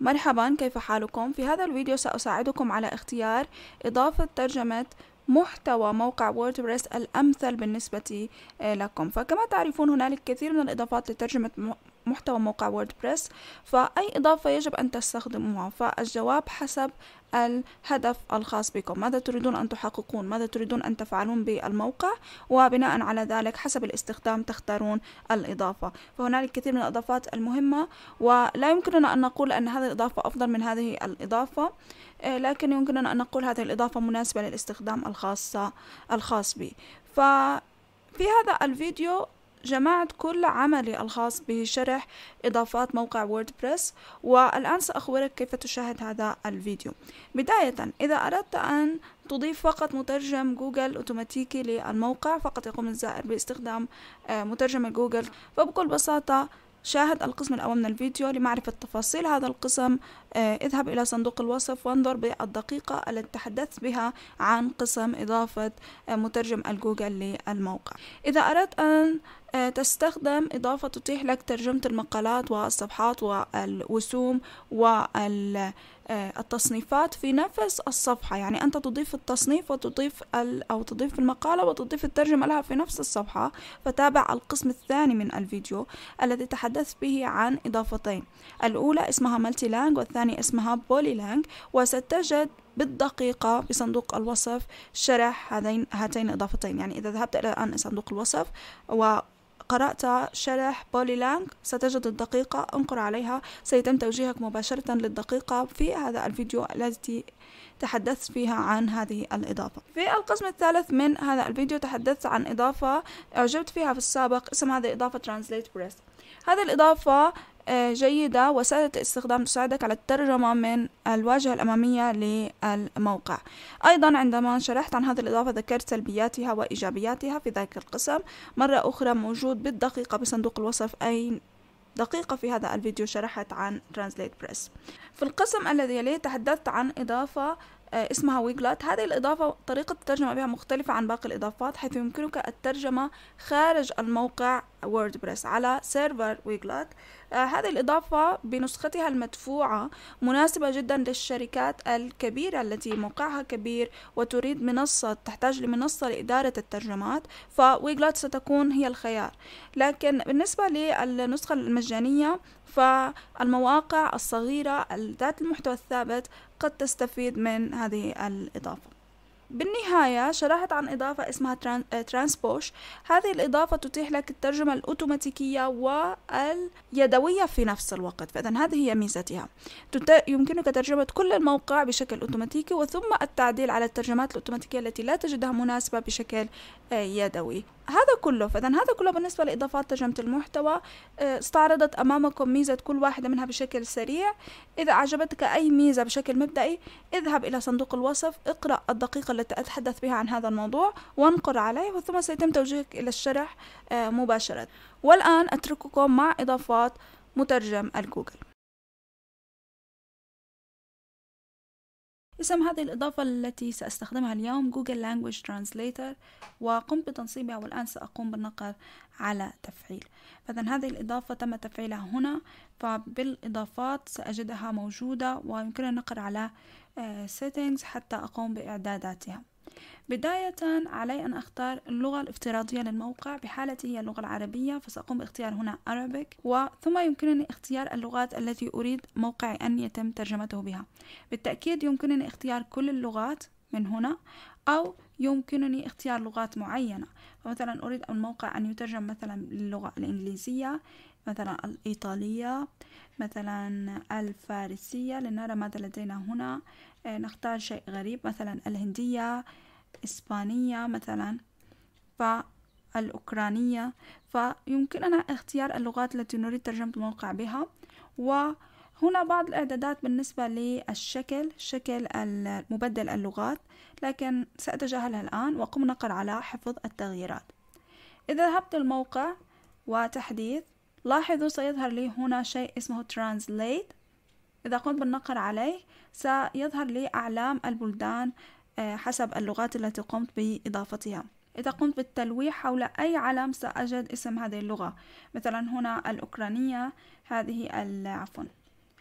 مرحبا كيف حالكم؟ في هذا الفيديو سأساعدكم على اختيار إضافة ترجمة محتوى موقع ووردبريس الأمثل بالنسبة لكم فكما تعرفون هنالك كثير من الإضافات لترجمة محتوى موقع ووردبريس فأي إضافة يجب أن تستخدموها فالجواب حسب الهدف الخاص بكم ماذا تريدون أن تحققون ماذا تريدون أن تفعلون بالموقع وبناء على ذلك حسب الاستخدام تختارون الإضافة فهنالك كثير من الإضافات المهمة ولا يمكننا أن نقول أن هذه الإضافة أفضل من هذه الإضافة إيه، لكن يمكننا أن نقول هذه الإضافة مناسبة للاستخدام الخاصة الخاص بي ففي هذا الفيديو جمعت كل عملي الخاص بشرح إضافات موقع ووردبريس والآن سأخبرك كيف تشاهد هذا الفيديو بداية إذا أردت أن تضيف فقط مترجم جوجل أوتوماتيكي للموقع فقط يقوم الزائر باستخدام آه، مترجم جوجل فبكل بساطة شاهد القسم الأول من الفيديو لمعرفة تفاصيل هذا القسم آه، اذهب إلى صندوق الوصف وانظر بالدقيقة التي تحدثت بها عن قسم إضافة آه، مترجم الجوجل للموقع إذا أردت أن آه، تستخدم إضافة تتيح لك ترجمة المقالات والصفحات والوسوم والتصنيفات آه، في نفس الصفحة يعني أنت تضيف التصنيف وتضيف أو تضيف المقالة وتضيف الترجمة لها في نفس الصفحة فتابع القسم الثاني من الفيديو الذي تحدثت به عن إضافتين الأولى اسمها مالتي لانج والثانية اسمها بولي لانج وستجد بالدقيقة في صندوق الوصف شرح هذين هاتين الإضافتين يعني إذا ذهبت إلى الآن صندوق الوصف و قرأت شرح بولي لانك ستجد الدقيقة انقر عليها سيتم توجيهك مباشرة للدقيقة في هذا الفيديو التي تحدثت فيها عن هذه الإضافة في القسم الثالث من هذا الفيديو تحدثت عن إضافة أعجبت فيها في السابق اسم هذه إضافة Translate Press هذه الإضافة جيدة وسهلة الاستخدام تساعدك على الترجمة من الواجهة الأمامية للموقع أيضا عندما شرحت عن هذه الإضافة ذكرت سلبياتها وإيجابياتها في ذلك القسم مرة أخرى موجود بالدقيقة بصندوق الوصف أي دقيقة في هذا الفيديو شرحت عن Translate Press في القسم الذي يليه تحدثت عن إضافة آه، اسمها ويجلات هذه الإضافة طريقة الترجمة بها مختلفة عن باقي الإضافات حيث يمكنك الترجمة خارج الموقع ووردبريس على سيرفر ويجلات آه، هذه الإضافة بنسختها المدفوعة مناسبة جدا للشركات الكبيرة التي موقعها كبير وتريد منصة تحتاج لمنصة لإدارة الترجمات فويجلات ستكون هي الخيار لكن بالنسبة للنسخة المجانية فالمواقع الصغيرة ذات المحتوى الثابت قد تستفيد من هذه الإضافة بالنهاية شرحت عن إضافة اسمها آه، ترانسبوش هذه الإضافة تتيح لك الترجمة الأوتوماتيكية واليدوية في نفس الوقت فإذا هذه هي ميزتها يمكنك ترجمة كل الموقع بشكل أوتوماتيكي وثم التعديل على الترجمات الأوتوماتيكية التي لا تجدها مناسبة بشكل آه، يدوي هذا كله فاذا هذا كله بالنسبه لاضافات ترجمه المحتوى آه، استعرضت امامكم ميزه كل واحده منها بشكل سريع اذا اعجبتك اي ميزه بشكل مبدئي اذهب الى صندوق الوصف اقرا الدقيقه التي اتحدث بها عن هذا الموضوع وانقر عليه ثم سيتم توجيهك الى الشرح آه، مباشره والان اترككم مع اضافات مترجم الجوجل اسم هذه الإضافة التي سأستخدمها اليوم Google Language Translator وقمت بتنصيبها والآن سأقوم بالنقر على تفعيل فإذا هذه الإضافة تم تفعيلها هنا فبالإضافات سأجدها موجودة ويمكنني النقر على آه، Settings حتى أقوم بإعداداتها بداية علي أن أختار اللغة الافتراضية للموقع بحالتي هي اللغة العربية فسأقوم باختيار هنا Arabic وثم يمكنني اختيار اللغات التي أريد موقعي أن يتم ترجمته بها بالتأكيد يمكنني اختيار كل اللغات من هنا أو يمكنني اختيار لغات معينة فمثلا أريد الموقع أن يترجم مثلا للغة الإنجليزية مثلا الإيطالية مثلا الفارسية لنرى ماذا لدينا هنا آه، نختار شيء غريب مثلا الهندية إسبانية مثلا فالأوكرانية فيمكننا اختيار اللغات التي نريد ترجمة الموقع بها وهنا بعض الإعدادات بالنسبة للشكل شكل مبدل اللغات لكن سأتجاهلها الآن وقم نقر على حفظ التغييرات إذا ذهبت الموقع وتحديث لاحظوا سيظهر لي هنا شيء اسمه Translate إذا قمت بالنقر عليه سيظهر لي أعلام البلدان آه، حسب اللغات التي قمت بإضافتها إذا قمت بالتلويح حول أي علم سأجد اسم هذه اللغة مثلا هنا الأوكرانية هذه عفوا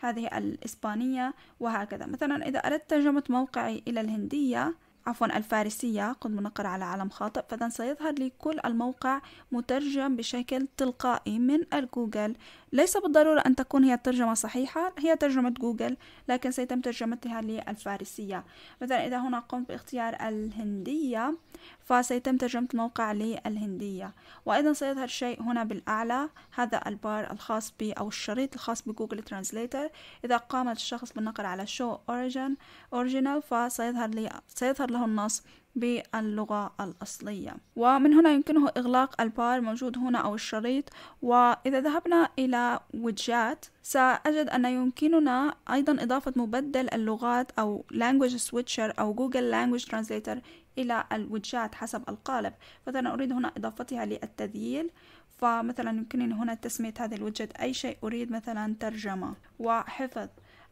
هذه الإسبانية وهكذا مثلا إذا أردت ترجمة موقعي إلى الهندية عفوا الفارسية قد منقر على علم خاطئ فإذا سيظهر لي كل الموقع مترجم بشكل تلقائي من الجوجل ليس بالضرورة أن تكون هي الترجمة صحيحة هي ترجمة جوجل لكن سيتم ترجمتها للفارسية مثلا إذا هنا قمت باختيار الهندية فسيتم ترجمة الموقع للهندية وأيضا سيظهر شيء هنا بالأعلى هذا البار الخاص ب أو الشريط الخاص بجوجل ترانسليتر إذا قامت الشخص بالنقر على شو أوريجن أوريجينال فسيظهر لي سيظهر له له النص باللغة الأصلية ومن هنا يمكنه إغلاق البار موجود هنا أو الشريط وإذا ذهبنا إلى ويدجات سأجد أن يمكننا أيضا إضافة مبدل اللغات أو language switcher أو Google language translator إلى الويدجات حسب القالب فأنا أريد هنا إضافتها للتذييل فمثلا يمكنني هنا تسمية هذه الويدجت أي شيء أريد مثلا ترجمة وحفظ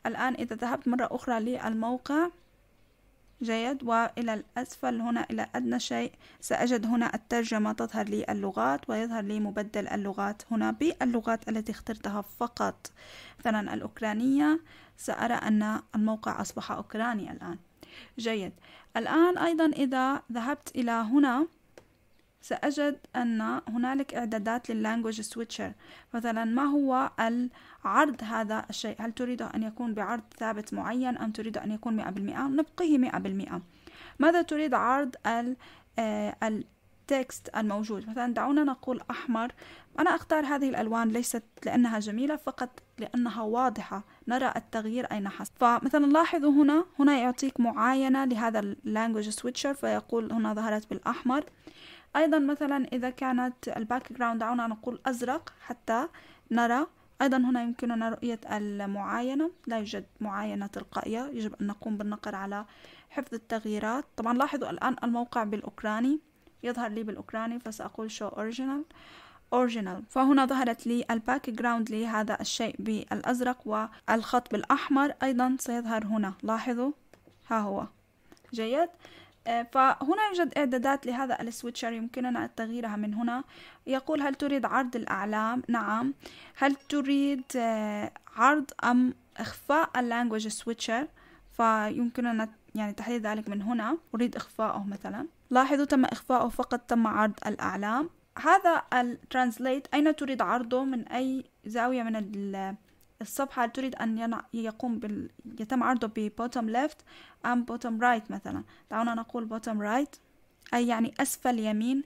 الآن إذا ذهبت مرة أخرى للموقع جيد وإلى الأسفل هنا إلى أدنى شيء سأجد هنا الترجمة تظهر لي اللغات ويظهر لي مبدل اللغات هنا باللغات التي اخترتها فقط مثلا الأوكرانية سأرى أن الموقع أصبح أوكراني الآن جيد الآن أيضا إذا ذهبت إلى هنا سأجد أن هنالك إعدادات لللانجوج سويتشر مثلا ما هو العرض هذا الشيء هل تريد أن يكون بعرض ثابت معين أم تريد أن يكون 100% نبقيه 100% ماذا تريد عرض ال آه، التكست الموجود مثلا دعونا نقول أحمر أنا أختار هذه الألوان ليست لأنها جميلة فقط لأنها واضحة نرى التغيير أين حصل فمثلا لاحظوا هنا هنا يعطيك معاينة لهذا اللانجوج سويتشر فيقول هنا ظهرت بالأحمر أيضا مثلا إذا كانت الباك جراوند دعونا نقول أزرق حتى نرى أيضا هنا يمكننا رؤية المعاينة لا يوجد معاينة تلقائية يجب أن نقوم بالنقر على حفظ التغييرات طبعا لاحظوا الآن الموقع بالأوكراني يظهر لي بالأوكراني فسأقول شو اوريجينال original فهنا ظهرت لي الباك جراوند لهذا الشيء بالأزرق والخط بالأحمر أيضا سيظهر هنا لاحظوا ها هو جيد فهنا يوجد إعدادات لهذا السويتشر يمكننا تغييرها من هنا يقول هل تريد عرض الأعلام؟ نعم هل تريد آه، عرض أم إخفاء اللانجوج سويتشر؟ فيمكننا يعني تحديد ذلك من هنا أريد إخفاءه مثلا لاحظوا تم إخفاءه فقط تم عرض الأعلام هذا الترانسليت أين تريد عرضه من أي زاوية من الصفحة تريد أن يقوم بال... يتم عرضه ب bottom left أم bottom right مثلا دعونا نقول bottom right أي يعني أسفل يمين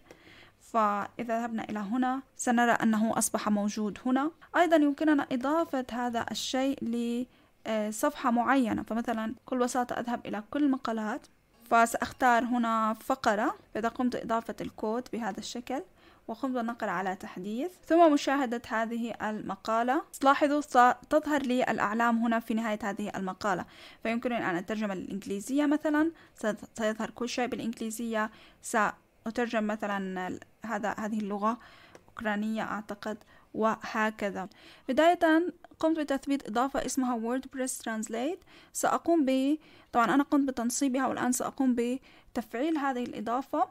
فإذا ذهبنا إلى هنا سنرى أنه أصبح موجود هنا أيضا يمكننا إضافة هذا الشيء لصفحة آه، معينة فمثلا بكل بساطة أذهب إلى كل مقالات فسأختار هنا فقرة إذا قمت إضافة الكود بهذا الشكل وقمت بالنقر على تحديث ثم مشاهدة هذه المقالة تلاحظوا ستظهر لي الأعلام هنا في نهاية هذه المقالة فيمكنني أن أترجم الإنجليزية مثلا سيظهر كل شيء بالإنجليزية سأترجم مثلا هذا هذه اللغة أوكرانية أعتقد وهكذا بداية قمت بتثبيت إضافة اسمها WordPress Translate سأقوم ب طبعا أنا قمت بتنصيبها والآن سأقوم بتفعيل هذه الإضافة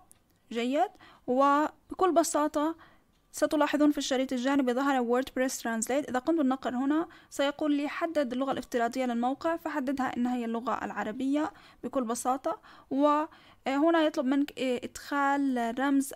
جيد وبكل بساطة ستلاحظون في الشريط الجانبي ظهر WordPress Translate إذا قمت بالنقر هنا سيقول لي حدد اللغة الافتراضية للموقع فحددها إنها هي اللغة العربية بكل بساطة وهنا يطلب منك إدخال رمز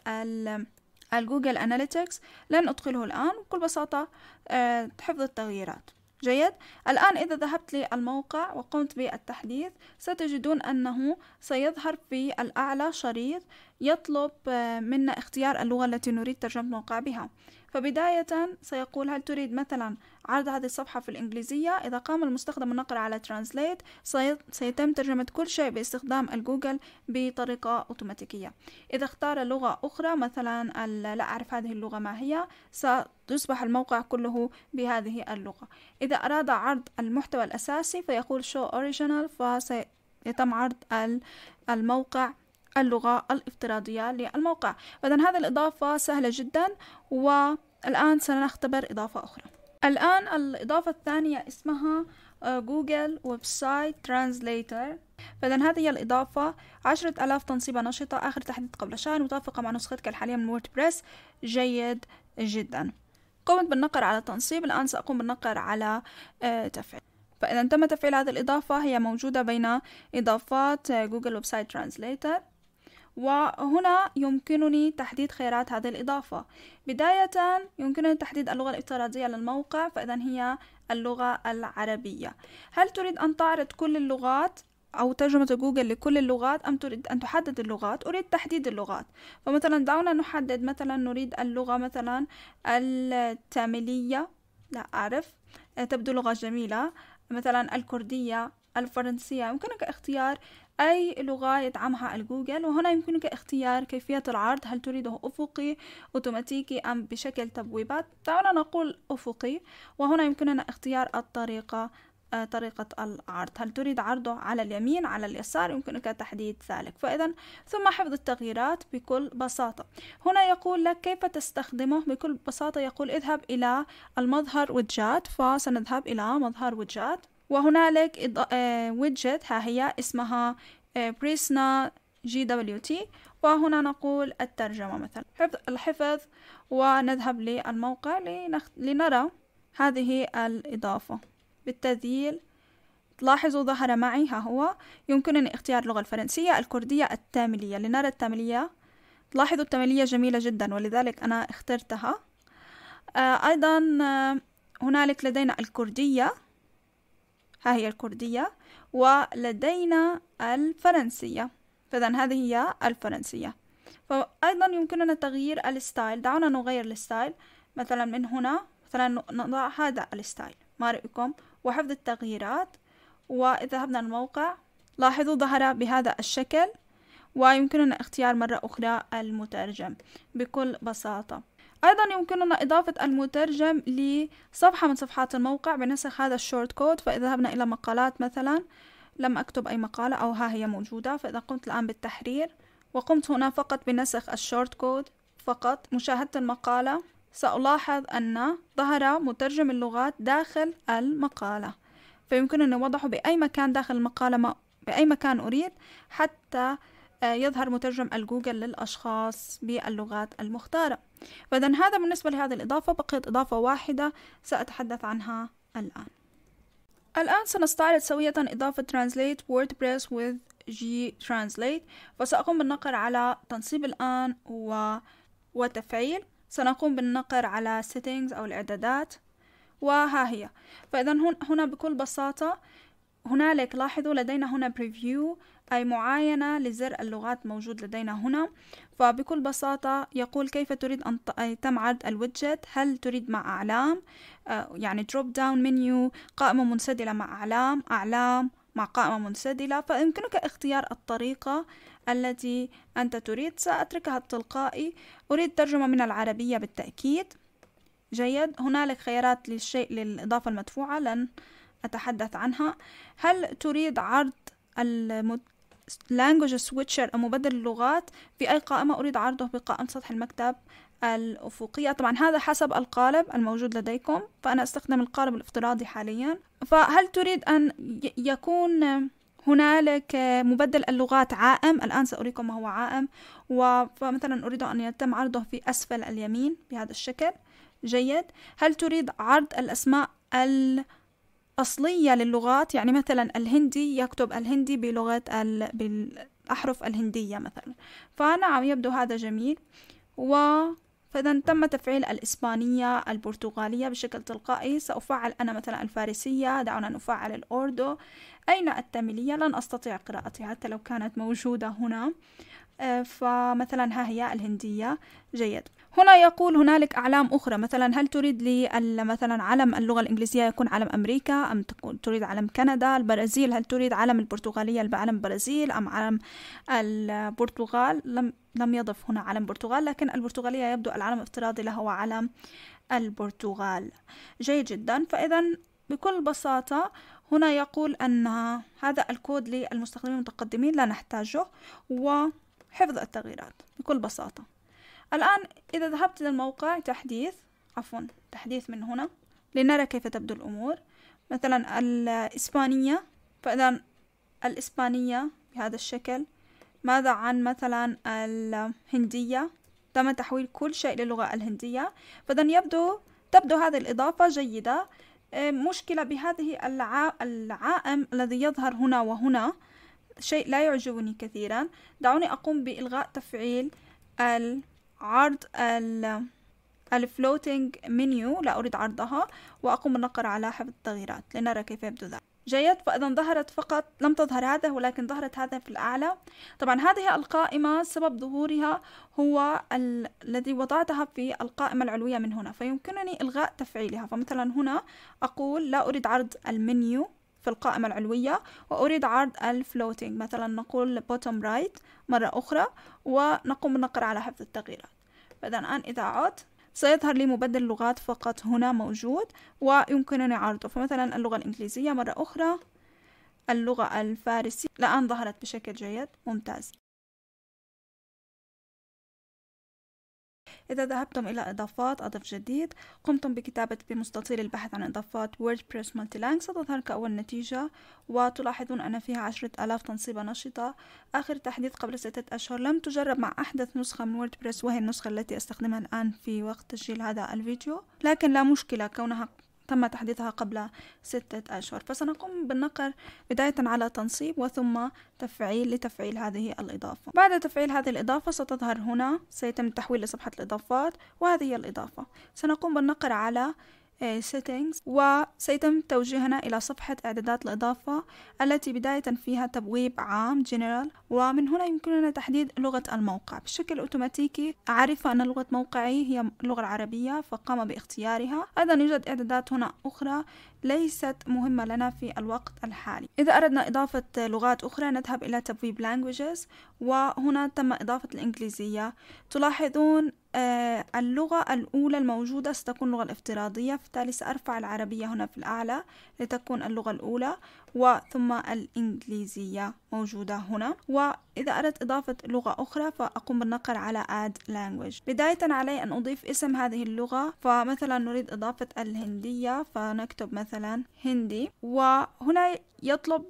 الجوجل أناليتكس لن أدخله الآن بكل بساطة آه، حفظ التغييرات جيد الآن إذا ذهبت للموقع وقمت بالتحديث ستجدون أنه سيظهر في الأعلى شريط يطلب آه، منا اختيار اللغة التي نريد ترجمة الموقع بها فبداية سيقول هل تريد مثلا عرض هذه الصفحة في الإنجليزية إذا قام المستخدم النقر على ترانسليت سيتم ترجمة كل شيء باستخدام الجوجل بطريقة أوتوماتيكية إذا اختار لغة أخرى مثلا لا أعرف هذه اللغة ما هي ستصبح الموقع كله بهذه اللغة إذا أراد عرض المحتوى الأساسي فيقول show original فسيتم عرض الموقع اللغة الافتراضية للموقع إذا هذه الإضافة سهلة جدا والآن سنختبر إضافة أخرى الآن الإضافة الثانية اسمها آه، جوجل ويب سايت ترانزليتر فإذا هذه هي الإضافة عشرة ألاف تنصيبة نشطة آخر تحديث قبل شهر متوافقة مع نسختك الحالية من ووردبريس جيد جدا قمت بالنقر على تنصيب الآن سأقوم بالنقر على آه، تفعيل فإذا تم تفعيل هذه الإضافة هي موجودة بين إضافات آه، جوجل ويب سايت ترانزليتر وهنا يمكنني تحديد خيارات هذه الإضافة بداية يمكنني تحديد اللغة الافتراضية للموقع فإذا هي اللغة العربية هل تريد أن تعرض كل اللغات أو ترجمة جوجل لكل اللغات أم تريد أن تحدد اللغات أريد تحديد اللغات فمثلا دعونا نحدد مثلا نريد اللغة مثلا التاميلية لا أعرف تبدو لغة جميلة مثلا الكردية الفرنسية يمكنك اختيار أي لغة يدعمها الجوجل وهنا يمكنك اختيار كيفية العرض هل تريده أفقي أوتوماتيكي أم بشكل تبويبات دعونا نقول أفقي وهنا يمكننا اختيار الطريقة آه، طريقة العرض هل تريد عرضه على اليمين على اليسار يمكنك تحديد ذلك فإذا ثم حفظ التغييرات بكل بساطة هنا يقول لك كيف تستخدمه بكل بساطة يقول اذهب إلى المظهر وجهات فسنذهب إلى مظهر وجهات وهنالك ويدجت آه، ها هي اسمها بريسنا جي دبليو تي وهنا نقول الترجمة مثلا حفظ الحفظ ونذهب للموقع لنخ... لنرى هذه الإضافة بالتذييل تلاحظوا ظهر معي ها هو يمكنني اختيار اللغة الفرنسية الكردية التاملية لنرى التاملية تلاحظوا التاملية جميلة جدا ولذلك أنا اخترتها آه، أيضا آه، هنالك لدينا الكردية ها هي الكردية ولدينا الفرنسية فإذا هذه هي الفرنسية فأيضا يمكننا تغيير الستايل دعونا نغير الستايل مثلا من هنا مثلا نضع هذا الستايل ما رأيكم وحفظ التغييرات وإذا ذهبنا الموقع لاحظوا ظهر بهذا الشكل ويمكننا اختيار مرة أخرى المترجم بكل بساطة أيضا يمكننا إضافة المترجم لصفحة من صفحات الموقع بنسخ هذا الشورت كود فإذا ذهبنا إلى مقالات مثلا لم أكتب أي مقالة أو ها هي موجودة فإذا قمت الآن بالتحرير وقمت هنا فقط بنسخ الشورت كود فقط مشاهدة المقالة سألاحظ أن ظهر مترجم اللغات داخل المقالة فيمكنني وضعه بأي مكان داخل المقالة ما بأي مكان أريد حتى آه، يظهر مترجم الجوجل للأشخاص باللغات المختارة فإذا هذا بالنسبة لهذه الإضافة بقيت إضافة واحدة سأتحدث عنها الآن الآن سنستعرض سوية إضافة Translate WordPress with G Translate فسأقوم بالنقر على تنصيب الآن و... وتفعيل سنقوم بالنقر على Settings أو الإعدادات وها هي فإذا هنا بكل بساطة هنالك لاحظوا لدينا هنا preview أي معاينة لزر اللغات موجود لدينا هنا فبكل بساطة يقول كيف تريد أن يتم عرض الويدجت هل تريد مع أعلام آه، يعني دروب داون منيو قائمة منسدلة مع أعلام أعلام مع قائمة منسدلة فيمكنك اختيار الطريقة التي أنت تريد سأتركها التلقائي أريد ترجمة من العربية بالتأكيد جيد هنالك خيارات للشيء للإضافة المدفوعة لن أتحدث عنها هل تريد عرض المد... لانجوج سويتشر أو مبدل اللغات في أي قائمة أريد عرضه بقائمة سطح المكتب الأفقية طبعا هذا حسب القالب الموجود لديكم فأنا أستخدم القالب الافتراضي حاليا فهل تريد أن يكون هنالك مبدل اللغات عائم الآن سأريكم ما هو عائم فمثلا أريد أن يتم عرضه في أسفل اليمين بهذا الشكل جيد هل تريد عرض الأسماء ال أصلية للغات يعني مثلا الهندي يكتب الهندي بلغة ال... بالأحرف الهندية مثلا فنعم يبدو هذا جميل و فإذا تم تفعيل الإسبانية البرتغالية بشكل تلقائي سأفعل أنا مثلا الفارسية دعونا نفعل الأوردو أين التاميلية لن أستطيع قراءتها حتى لو كانت موجودة هنا آه، فمثلا ها هي الهندية جيد هنا يقول هنالك أعلام أخرى مثلا هل تريد لي مثلا علم اللغة الإنجليزية يكون علم أمريكا أم تريد علم كندا البرازيل هل تريد علم البرتغالية علم البرازيل أم علم البرتغال لم لم يضف هنا علم البرتغال لكن البرتغالية يبدو العلم الافتراضي له هو علم البرتغال جيد جدا فإذا بكل بساطة هنا يقول أن هذا الكود للمستخدمين المتقدمين لا نحتاجه و حفظ التغييرات بكل بساطة الآن إذا ذهبت إلى الموقع تحديث عفوا تحديث من هنا لنرى كيف تبدو الأمور مثلا الإسبانية فإذا الإسبانية بهذا الشكل ماذا عن مثلا الهندية تم تحويل كل شيء للغة الهندية فإذا يبدو تبدو هذه الإضافة جيدة آه، مشكلة بهذه العائم الذي يظهر هنا وهنا شيء لا يعجبني كثيرا دعوني أقوم بإلغاء تفعيل العرض ال الفلوتينج منيو لا أريد عرضها وأقوم بالنقر على حفظ التغييرات لنرى كيف يبدو ذلك جيد فإذا ظهرت فقط لم تظهر هذا ولكن ظهرت هذا في الأعلى طبعا هذه القائمة سبب ظهورها هو ال... الذي وضعتها في القائمة العلوية من هنا فيمكنني إلغاء تفعيلها فمثلا هنا أقول لا أريد عرض المنيو في القائمة العلوية وأريد عرض الفلوتينج مثلا نقول bottom right مرة أخرى ونقوم بالنقر على حفظ التغييرات فإذا الآن إذا عدت سيظهر لي مبدل لغات فقط هنا موجود ويمكنني عرضه فمثلا اللغة الإنجليزية مرة أخرى اللغة الفارسية الآن ظهرت بشكل جيد ممتاز إذا ذهبتم إلى إضافات أضف جديد قمتم بكتابة بمستطيل البحث عن إضافات WordPress Multilang ستظهر كأول نتيجة وتلاحظون أن فيها عشرة ألاف تنصيبة نشطة آخر تحديث قبل ستة أشهر لم تجرب مع أحدث نسخة من WordPress وهي النسخة التي أستخدمها الآن في وقت تسجيل هذا الفيديو لكن لا مشكلة كونها تم تحديثها قبل ستة أشهر فسنقوم بالنقر بداية على تنصيب وثم تفعيل لتفعيل هذه الإضافة بعد تفعيل هذه الإضافة ستظهر هنا سيتم التحويل لصفحة الإضافات وهذه هي الإضافة سنقوم بالنقر على آه، settings وسيتم توجيهنا إلى صفحة إعدادات الإضافة التي بداية فيها تبويب عام general ومن هنا يمكننا تحديد لغة الموقع بشكل أوتوماتيكي أعرف أن لغة موقعي هي اللغة العربية فقام باختيارها أيضا يوجد إعدادات هنا أخرى ليست مهمة لنا في الوقت الحالي إذا أردنا إضافة لغات أخرى نذهب إلى تبويب languages وهنا تم إضافة الإنجليزية تلاحظون آه، اللغة الأولى الموجودة ستكون اللغة الافتراضية فبالتالي سأرفع العربية هنا في الأعلى لتكون اللغة الأولى وثم الإنجليزية موجودة هنا وإذا أردت إضافة لغة أخرى فأقوم بالنقر على add language بداية علي أن أضيف اسم هذه اللغة فمثلا نريد إضافة الهندية فنكتب مثلا هندي وهنا يطلب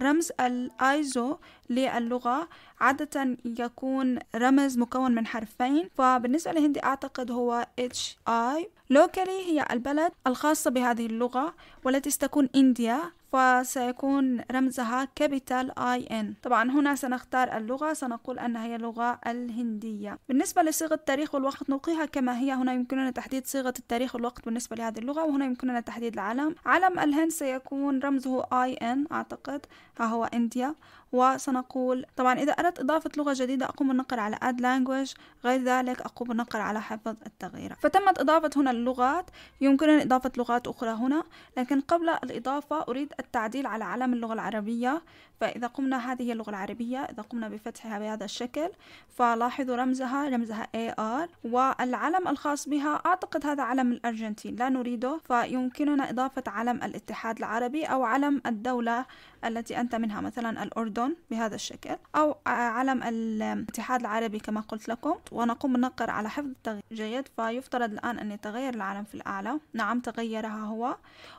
رمز الايزو للغة عادة يكون رمز مكون من حرفين فبالنسبة للهندي أعتقد هو HI لوكالي هي البلد الخاصة بهذه اللغة والتي ستكون إنديا فسيكون رمزها كابيتال اي ان طبعا هنا سنختار اللغة سنقول أنها هي اللغة الهندية بالنسبة لصيغة التاريخ والوقت نلقيها كما هي هنا يمكننا تحديد صيغة التاريخ والوقت بالنسبة لهذه اللغة وهنا يمكننا تحديد العلم علم الهند سيكون رمزه اي ان أعتقد ها هو إنديا وسنقول طبعا إذا أردت إضافة لغة جديدة أقوم بالنقر على add language غير ذلك أقوم بالنقر على حفظ التغيير فتمت إضافة هنا اللغات يمكنني إضافة لغات أخرى هنا لكن قبل الإضافة أريد التعديل على علم اللغة العربية فإذا قمنا هذه اللغة العربية إذا قمنا بفتحها بهذا الشكل فلاحظوا رمزها رمزها AR والعلم الخاص بها أعتقد هذا علم الأرجنتين لا نريده فيمكننا إضافة علم الاتحاد العربي أو علم الدولة التي أنت منها مثلا الأردن بهذا الشكل أو علم الاتحاد العربي كما قلت لكم ونقوم بالنقر على حفظ التغيير جيد فيفترض الآن أن يتغير العلم في الأعلى نعم تغيرها هو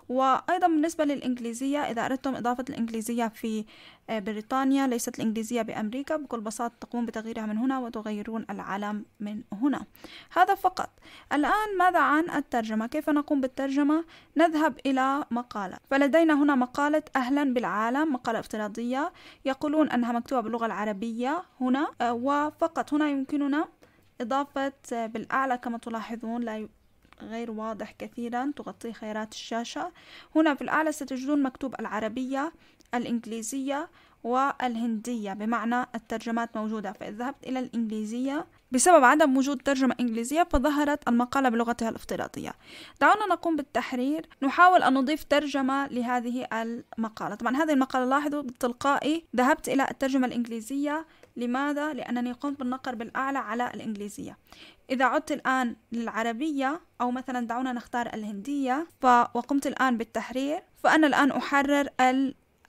وأيضا بالنسبة للإنجليزية إذا أردتم إضافة الإنجليزية في آه، بريطانيا ليست الإنجليزية بأمريكا بكل بساطة تقوم بتغييرها من هنا وتغيرون العلم من هنا هذا فقط الآن ماذا عن الترجمة كيف نقوم بالترجمة نذهب إلى مقالة فلدينا هنا مقالة أهلا بالعالم مقالة افتراضية يقولون أنها مكتوبة باللغة العربية هنا آه، وفقط هنا يمكننا إضافة آه، بالأعلى كما تلاحظون لا غير واضح كثيرا تغطيه خيارات الشاشة هنا في الأعلى ستجدون مكتوب العربية الإنجليزية والهندية بمعنى الترجمات موجودة فإذا ذهبت إلى الإنجليزية بسبب عدم وجود ترجمة إنجليزية فظهرت المقالة بلغتها الافتراضية دعونا نقوم بالتحرير نحاول أن نضيف ترجمة لهذه المقالة طبعا هذه المقالة لاحظوا بالتلقائي ذهبت إلى الترجمة الإنجليزية لماذا؟ لأنني قمت بالنقر بالأعلى على الإنجليزية إذا عدت الآن للعربية أو مثلا دعونا نختار الهندية وقمت الآن بالتحرير فأنا الآن أحرر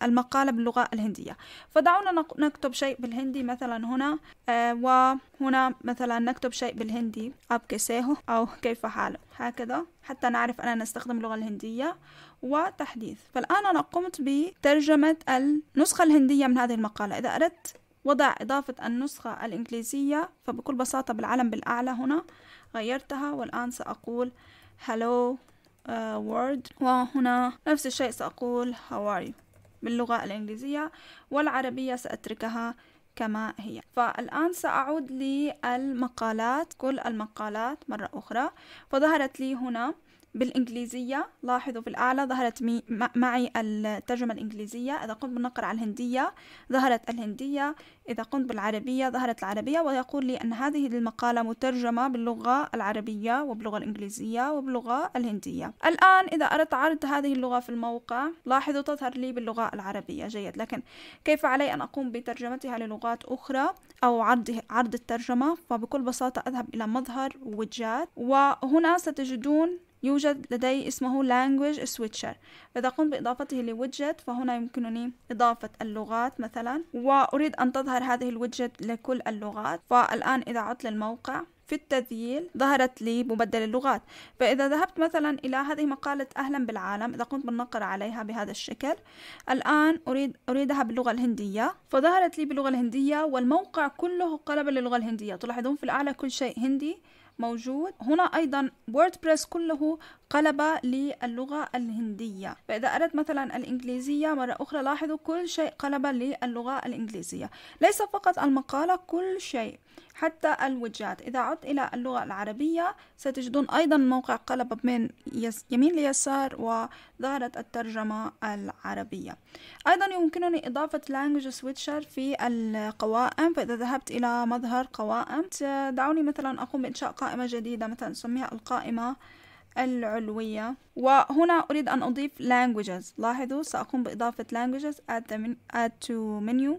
المقالة باللغة الهندية فدعونا نكتب شيء بالهندي مثلا هنا آه وهنا مثلا نكتب شيء بالهندي أب أو كيف حالك هكذا حتى نعرف أننا نستخدم اللغة الهندية وتحديث فالآن أنا قمت بترجمة النسخة الهندية من هذه المقالة إذا أردت وضع إضافة النسخة الإنجليزية فبكل بساطة بالعلم بالأعلى هنا غيرتها والآن سأقول hello uh, آه، world وهنا نفس الشيء سأقول how are you باللغة الإنجليزية والعربية سأتركها كما هي فالآن سأعود للمقالات كل المقالات مرة أخرى فظهرت لي هنا بالإنجليزية لاحظوا في الأعلى ظهرت معي الترجمة الإنجليزية إذا قمت بالنقر على الهندية ظهرت الهندية إذا قمت بالعربية ظهرت العربية ويقول لي أن هذه المقالة مترجمة باللغة العربية وباللغة الإنجليزية وباللغة الهندية الآن إذا أردت عرض هذه اللغة في الموقع لاحظوا تظهر لي باللغة العربية جيد لكن كيف علي أن أقوم بترجمتها للغات أخرى أو عرض, عرض الترجمة فبكل بساطة أذهب إلى مظهر وجهات وهنا ستجدون يوجد لدي اسمه language switcher إذا قمت بإضافته لويدجت فهنا يمكنني إضافة اللغات مثلا وأريد أن تظهر هذه الويدجت لكل اللغات فالآن إذا عدت للموقع في التذييل ظهرت لي مبدل اللغات فإذا ذهبت مثلا إلى هذه مقالة أهلا بالعالم إذا قمت بالنقر عليها بهذا الشكل الآن أريد أريدها باللغة الهندية فظهرت لي باللغة الهندية والموقع كله قلب للغة الهندية تلاحظون في الأعلى كل شيء هندي موجود هنا أيضا ووردبريس كله قلب للغة الهندية فإذا أردت مثلا الإنجليزية مرة أخرى لاحظوا كل شيء قلب للغة الإنجليزية ليس فقط المقالة كل شيء حتى الوجهات إذا عدت إلى اللغة العربية ستجدون أيضا موقع قلب من يمين ليسار وظهرت الترجمة العربية أيضا يمكنني إضافة language switcher في القوائم فإذا ذهبت إلى مظهر قوائم دعوني مثلا أقوم بإنشاء قائمة جديدة مثلا نسميها القائمة العلوية وهنا أريد أن أضيف languages لاحظوا سأقوم بإضافة languages add to menu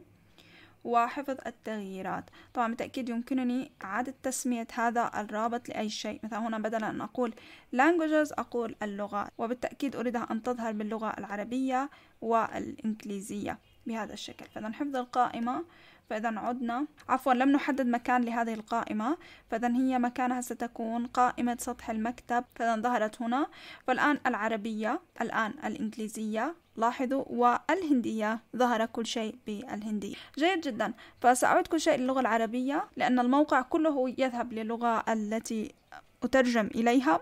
وحفظ التغييرات طبعا بالتأكيد يمكنني إعادة تسمية هذا الرابط لأي شيء مثلا هنا بدلا أن أقول languages أقول اللغات وبالتأكيد أريدها أن تظهر باللغة العربية والإنجليزية بهذا الشكل فإذا حفظ القائمة فإذا عدنا عفوا لم نحدد مكان لهذه القائمة فإذا هي مكانها ستكون قائمة سطح المكتب فإذا ظهرت هنا فالآن العربية الآن الإنجليزية لاحظوا والهندية ظهر كل شيء بالهندية جيد جدا فسأعود كل شيء للغة العربية لأن الموقع كله يذهب للغة التي أترجم إليها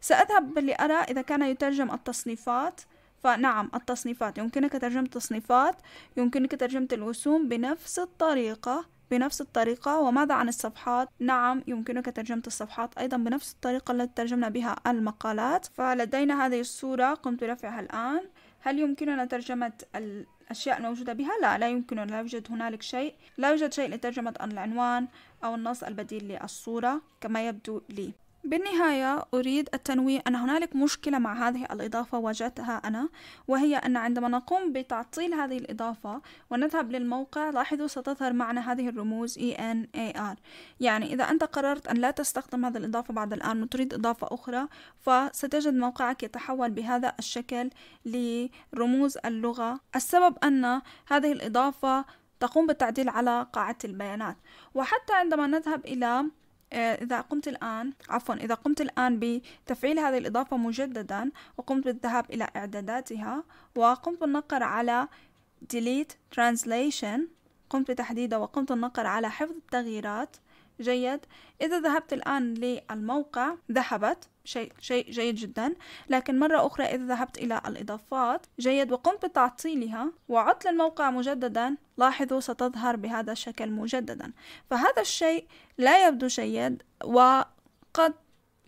سأذهب لأرى إذا كان يترجم التصنيفات فنعم التصنيفات يمكنك ترجمة التصنيفات يمكنك ترجمة الوسوم بنفس الطريقة بنفس الطريقة وماذا عن الصفحات؟ نعم يمكنك ترجمة الصفحات أيضا بنفس الطريقة التي ترجمنا بها المقالات فلدينا هذه الصورة قمت برفعها الآن هل يمكننا ترجمة الأشياء الموجودة بها؟ لا لا يمكننا لا يوجد هنالك شيء لا يوجد شيء لترجمة العنوان أو النص البديل للصورة كما يبدو لي بالنهاية أريد التنويه أن هنالك مشكلة مع هذه الإضافة واجهتها أنا وهي أن عندما نقوم بتعطيل هذه الإضافة ونذهب للموقع لاحظوا ستظهر معنا هذه الرموز ENAR يعني إذا أنت قررت أن لا تستخدم هذه الإضافة بعد الآن وتريد إضافة أخرى فستجد موقعك يتحول بهذا الشكل لرموز اللغة السبب أن هذه الإضافة تقوم بالتعديل على قاعدة البيانات وحتى عندما نذهب إلى آه، إذا قمت الآن عفوا إذا قمت الآن بتفعيل هذه الإضافة مجددا وقمت بالذهاب إلى إعداداتها وقمت بالنقر على delete translation قمت بتحديده وقمت النقر على حفظ التغييرات جيد إذا ذهبت الآن للموقع ذهبت شيء شيء جيد جدا لكن مرة أخرى إذا ذهبت إلى الإضافات جيد وقمت بتعطيلها وعطل الموقع مجددا لاحظوا ستظهر بهذا الشكل مجددا فهذا الشيء لا يبدو جيد وقد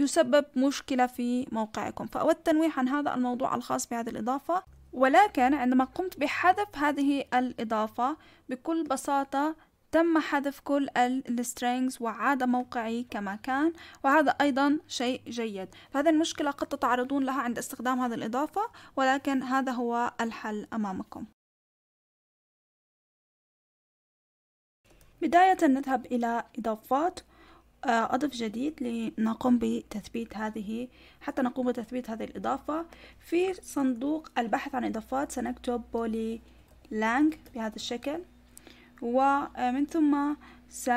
يسبب مشكلة في موقعكم فأود التنويه عن هذا الموضوع الخاص بهذه الإضافة ولكن عندما قمت بحذف هذه الإضافة بكل بساطة تم حذف كل السترينجز وعاد موقعي كما كان وهذا أيضا شيء جيد فهذه المشكلة قد تتعرضون لها عند استخدام هذه الإضافة ولكن هذا هو الحل أمامكم بداية نذهب إلى إضافات آه، أضف جديد لنقوم بتثبيت هذه حتى نقوم بتثبيت هذه الإضافة في صندوق البحث عن إضافات سنكتب بولي لانج بهذا الشكل ومن ثم س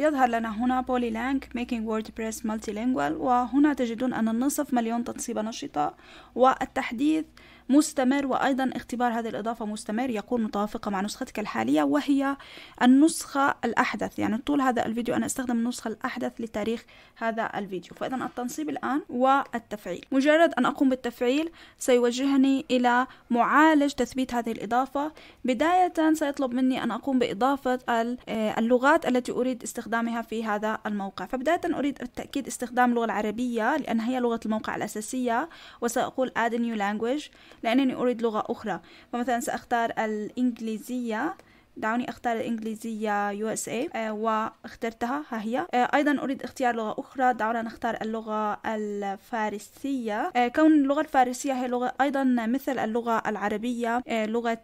يظهر لنا هنا بولي لانك making wordpress multilingual وهنا تجدون أن النصف مليون تنصيب نشطة والتحديث مستمر وأيضا اختبار هذه الإضافة مستمر يكون متوافقة مع نسختك الحالية وهي النسخة الأحدث يعني طول هذا الفيديو أنا استخدم النسخة الأحدث لتاريخ هذا الفيديو فإذا التنصيب الآن والتفعيل مجرد أن أقوم بالتفعيل سيوجهني إلى معالج تثبيت هذه الإضافة بداية سيطلب مني أن أقوم بإضافة آه، اللغات التي أريد استخدامها في هذا الموقع فبداية أريد التأكيد استخدام اللغة العربية لأن هي لغة الموقع الأساسية وسأقول add a new language لأنني أريد لغة أخرى فمثلا سأختار الإنجليزية دعوني أختار الإنجليزية يو اس اي آه، واخترتها ها هي آه، أيضا أريد اختيار لغة أخرى دعونا نختار اللغة الفارسية آه، كون اللغة الفارسية هي لغة أيضا مثل اللغة العربية لغة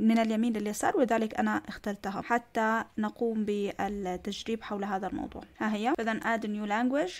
من اليمين لليسار وذلك أنا اخترتها حتى نقوم بالتجريب حول هذا الموضوع ها هي إذا add new language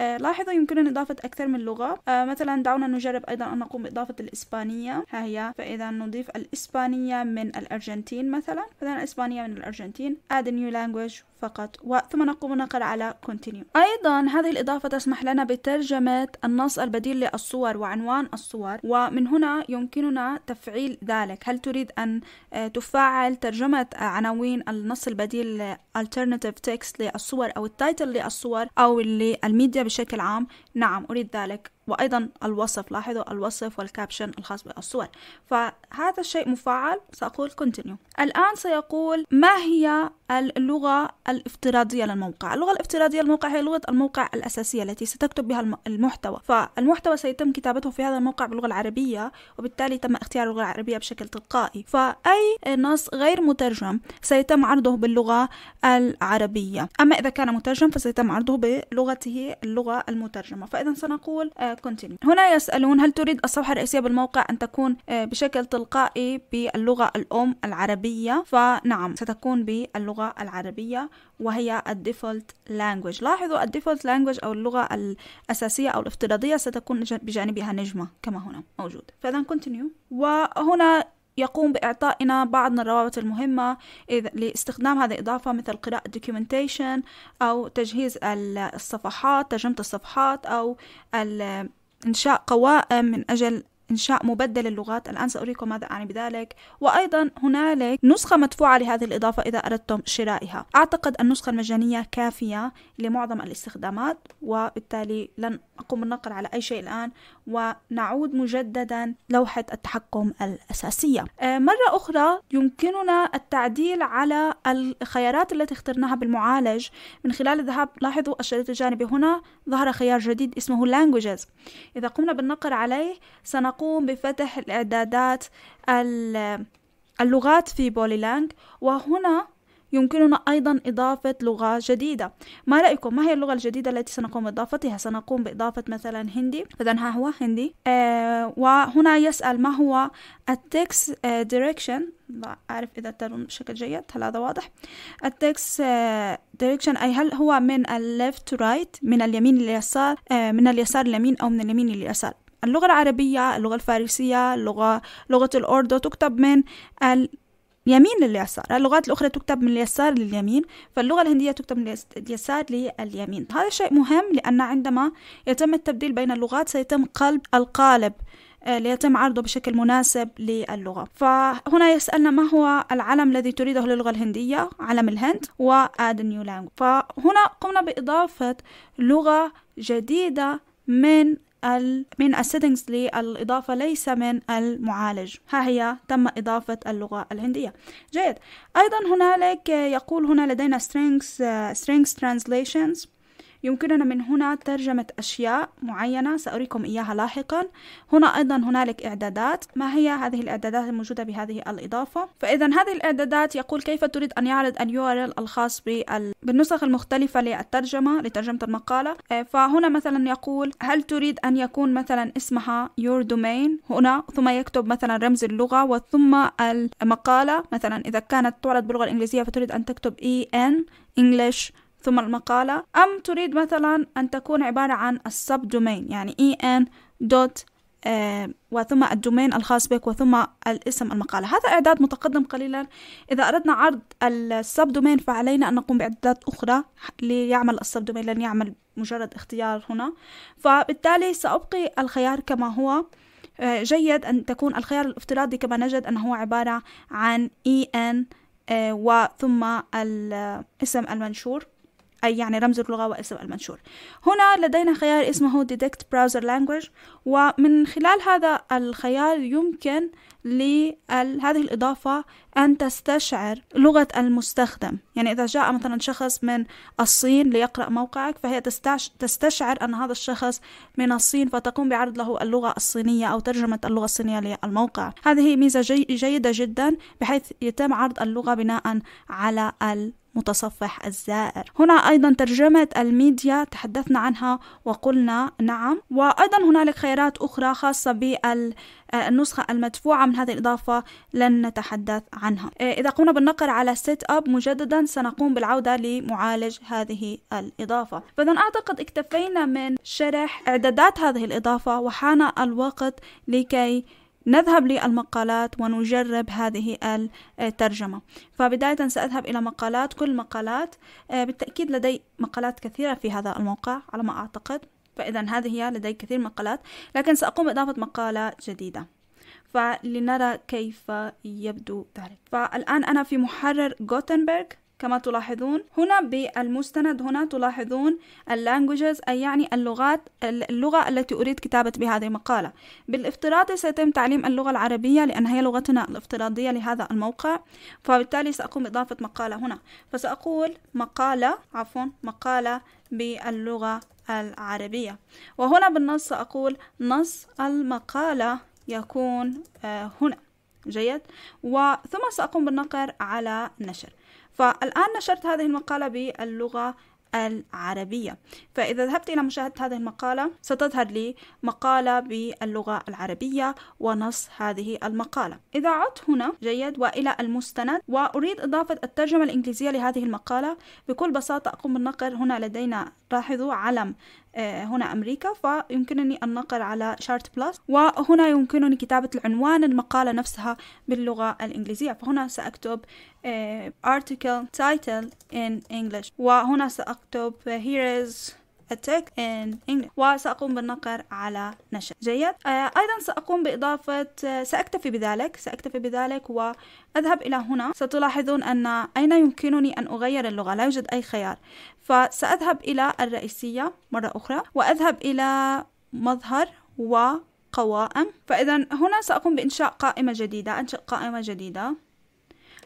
لاحظوا يمكننا إضافة أكثر من لغة مثلا دعونا نجرب أيضا أن نقوم بإضافة الإسبانية ها هي فإذا نضيف الإسبانية من الأرجنتين مثلا مثلا إسبانيا من الأرجنتين add a new language فقط وثم نقوم بالنقر على continue أيضا هذه الإضافة تسمح لنا بترجمة النص البديل للصور وعنوان الصور ومن هنا يمكننا تفعيل ذلك هل تريد أن آه، تفعل ترجمة عناوين النص البديل alternative text للصور أو التايتل للصور أو للميديا بشكل عام نعم أريد ذلك وأيضا الوصف لاحظوا الوصف والكابشن الخاص بالصور فهذا الشيء مفعل سأقول continue الآن سيقول ما هي اللغة الافتراضية للموقع اللغة الافتراضية للموقع هي لغة الموقع الأساسية التي ستكتب بها المحتوى فالمحتوى سيتم كتابته في هذا الموقع باللغة العربية وبالتالي تم اختيار اللغة العربية بشكل تلقائي فأي نص غير مترجم سيتم عرضه باللغة العربية أما إذا كان مترجم فسيتم عرضه بلغته اللغة المترجمة فإذا سنقول آه، continue هنا يسألون هل تريد الصفحة الرئيسية بالموقع أن تكون آه، بشكل تلقائي باللغة الأم العربية فنعم ستكون باللغة اللغة العربية وهي الديفولت لانجوج لاحظوا الديفولت لانجوج أو اللغة الأساسية أو الافتراضية ستكون بجانبها نجمة كما هنا موجود فإذا كونتينيو وهنا يقوم بإعطائنا بعض الروابط المهمة لاستخدام هذه الإضافة مثل قراءة documentation أو تجهيز الصفحات ترجمة الصفحات أو إنشاء قوائم من أجل إنشاء مبدل اللغات الآن سأريكم ماذا أعني بذلك وأيضا هنالك نسخة مدفوعة لهذه الإضافة إذا أردتم شرائها أعتقد النسخة المجانية كافية لمعظم الاستخدامات وبالتالي لن أقوم بالنقل على أي شيء الآن ونعود مجددا لوحة التحكم الأساسية آه، مرة أخرى يمكننا التعديل على الخيارات التي اخترناها بالمعالج من خلال الذهاب لاحظوا الشريط الجانبي هنا ظهر خيار جديد اسمه languages إذا قمنا بالنقر عليه سنقوم بفتح الإعدادات اللغات في بوليلانج وهنا يمكننا أيضا إضافة لغة جديدة ما رأيكم ما هي اللغة الجديدة التي سنقوم بإضافتها سنقوم بإضافة مثلا هندي إذا ها هو هندي آه وهنا يسأل ما هو التكس آه، دايركشن لا أعرف إذا ترون بشكل جيد هل هذا واضح التكس آه، دايركشن أي هل هو من الليفت تو رايت من اليمين لليسار آه، من اليسار لليمين أو من اليمين لليسار اللغة العربية اللغة الفارسية اللغة لغة الأردو تكتب من ال اليمين لليسار اللغات الأخرى تكتب من اليسار لليمين فاللغة الهندية تكتب من اليسار لليمين هذا شيء مهم لأن عندما يتم التبديل بين اللغات سيتم قلب القالب آه، ليتم عرضه بشكل مناسب للغة فهنا يسألنا ما هو العلم الذي تريده للغة الهندية علم الهند و add new language فهنا قمنا بإضافة لغة جديدة من من السيتنجز للإضافة ليس من المعالج ها هي تم إضافة اللغة الهندية جيد أيضا هنالك يقول هنا لدينا strings uh, strings translations يمكننا من هنا ترجمة أشياء معينة سأريكم إياها لاحقا هنا أيضا هنالك إعدادات ما هي هذه الإعدادات الموجودة بهذه الإضافة فإذا هذه الإعدادات يقول كيف تريد أن يعرض ال URL الخاص بال... بالنسخ المختلفة للترجمة لترجمة المقالة آه، فهنا مثلا يقول هل تريد أن يكون مثلا اسمها your domain هنا ثم يكتب مثلا رمز اللغة وثم المقالة مثلا إذا كانت تعرض باللغة الإنجليزية فتريد أن تكتب en English ثم المقالة أم تريد مثلا أن تكون عبارة عن السب دومين يعني en دوت آه، وثم الدومين الخاص بك وثم الاسم المقالة هذا إعداد متقدم قليلا إذا أردنا عرض السب دومين فعلينا أن نقوم بإعدادات أخرى ليعمل السب دومين لن يعمل مجرد اختيار هنا فبالتالي سأبقي الخيار كما هو آه، جيد أن تكون الخيار الافتراضي كما نجد أنه هو عبارة عن en آه، وثم الاسم المنشور أي يعني رمز اللغة واسم المنشور هنا لدينا خيار اسمه Detect Browser Language ومن خلال هذا الخيار يمكن لهذه الإضافة أن تستشعر لغة المستخدم يعني إذا جاء مثلا شخص من الصين ليقرأ موقعك فهي تستشعر أن هذا الشخص من الصين فتقوم بعرض له اللغة الصينية أو ترجمة اللغة الصينية للموقع هذه ميزة جي جيدة جدا بحيث يتم عرض اللغة بناء على متصفح الزائر هنا أيضا ترجمة الميديا تحدثنا عنها وقلنا نعم وأيضا هنالك خيارات أخرى خاصة بالنسخة المدفوعة من هذه الإضافة لن نتحدث عنها إيه، إذا قمنا بالنقر على سيت أب مجددا سنقوم بالعودة لمعالج هذه الإضافة فإذا أعتقد اكتفينا من شرح إعدادات هذه الإضافة وحان الوقت لكي نذهب للمقالات ونجرب هذه الترجمة فبداية سأذهب إلى مقالات كل مقالات آه، بالتأكيد لدي مقالات كثيرة في هذا الموقع على ما أعتقد فإذا هذه هي لدي كثير مقالات لكن سأقوم بإضافة مقالة جديدة فلنرى كيف يبدو ذلك فالآن أنا في محرر غوتنبرغ كما تلاحظون هنا بالمستند هنا تلاحظون اللانجوجز أي يعني اللغات اللغة التي أريد كتابة بهذه المقالة بالافتراضي سيتم تعليم اللغة العربية لأن هي لغتنا الافتراضية لهذا الموقع فبالتالي سأقوم بإضافة مقالة هنا فسأقول مقالة عفوا مقالة باللغة العربية وهنا بالنص سأقول نص المقالة يكون آه، هنا جيد وثم سأقوم بالنقر على نشر فالآن نشرت هذه المقالة باللغة العربية فإذا ذهبت إلى مشاهدة هذه المقالة ستظهر لي مقالة باللغة العربية ونص هذه المقالة إذا عدت هنا جيد وإلى المستند وأريد إضافة الترجمة الإنجليزية لهذه المقالة بكل بساطة أقوم بالنقر هنا لدينا لاحظوا علم آه، هنا أمريكا فيمكنني النقر على شارت بلس وهنا يمكنني كتابة العنوان المقالة نفسها باللغة الإنجليزية فهنا سأكتب آه، article title in English وهنا سأكتب آه، here is Attack in English وسأقوم بالنقر على نشر جيد آه، أيضا سأقوم بإضافة آه، سأكتفي بذلك سأكتفي بذلك وأذهب إلى هنا ستلاحظون أن أين يمكنني أن أغير اللغة لا يوجد أي خيار فسأذهب إلى الرئيسية مرة أخرى وأذهب إلى مظهر وقوائم فإذا هنا سأقوم بإنشاء قائمة جديدة أنشئ قائمة جديدة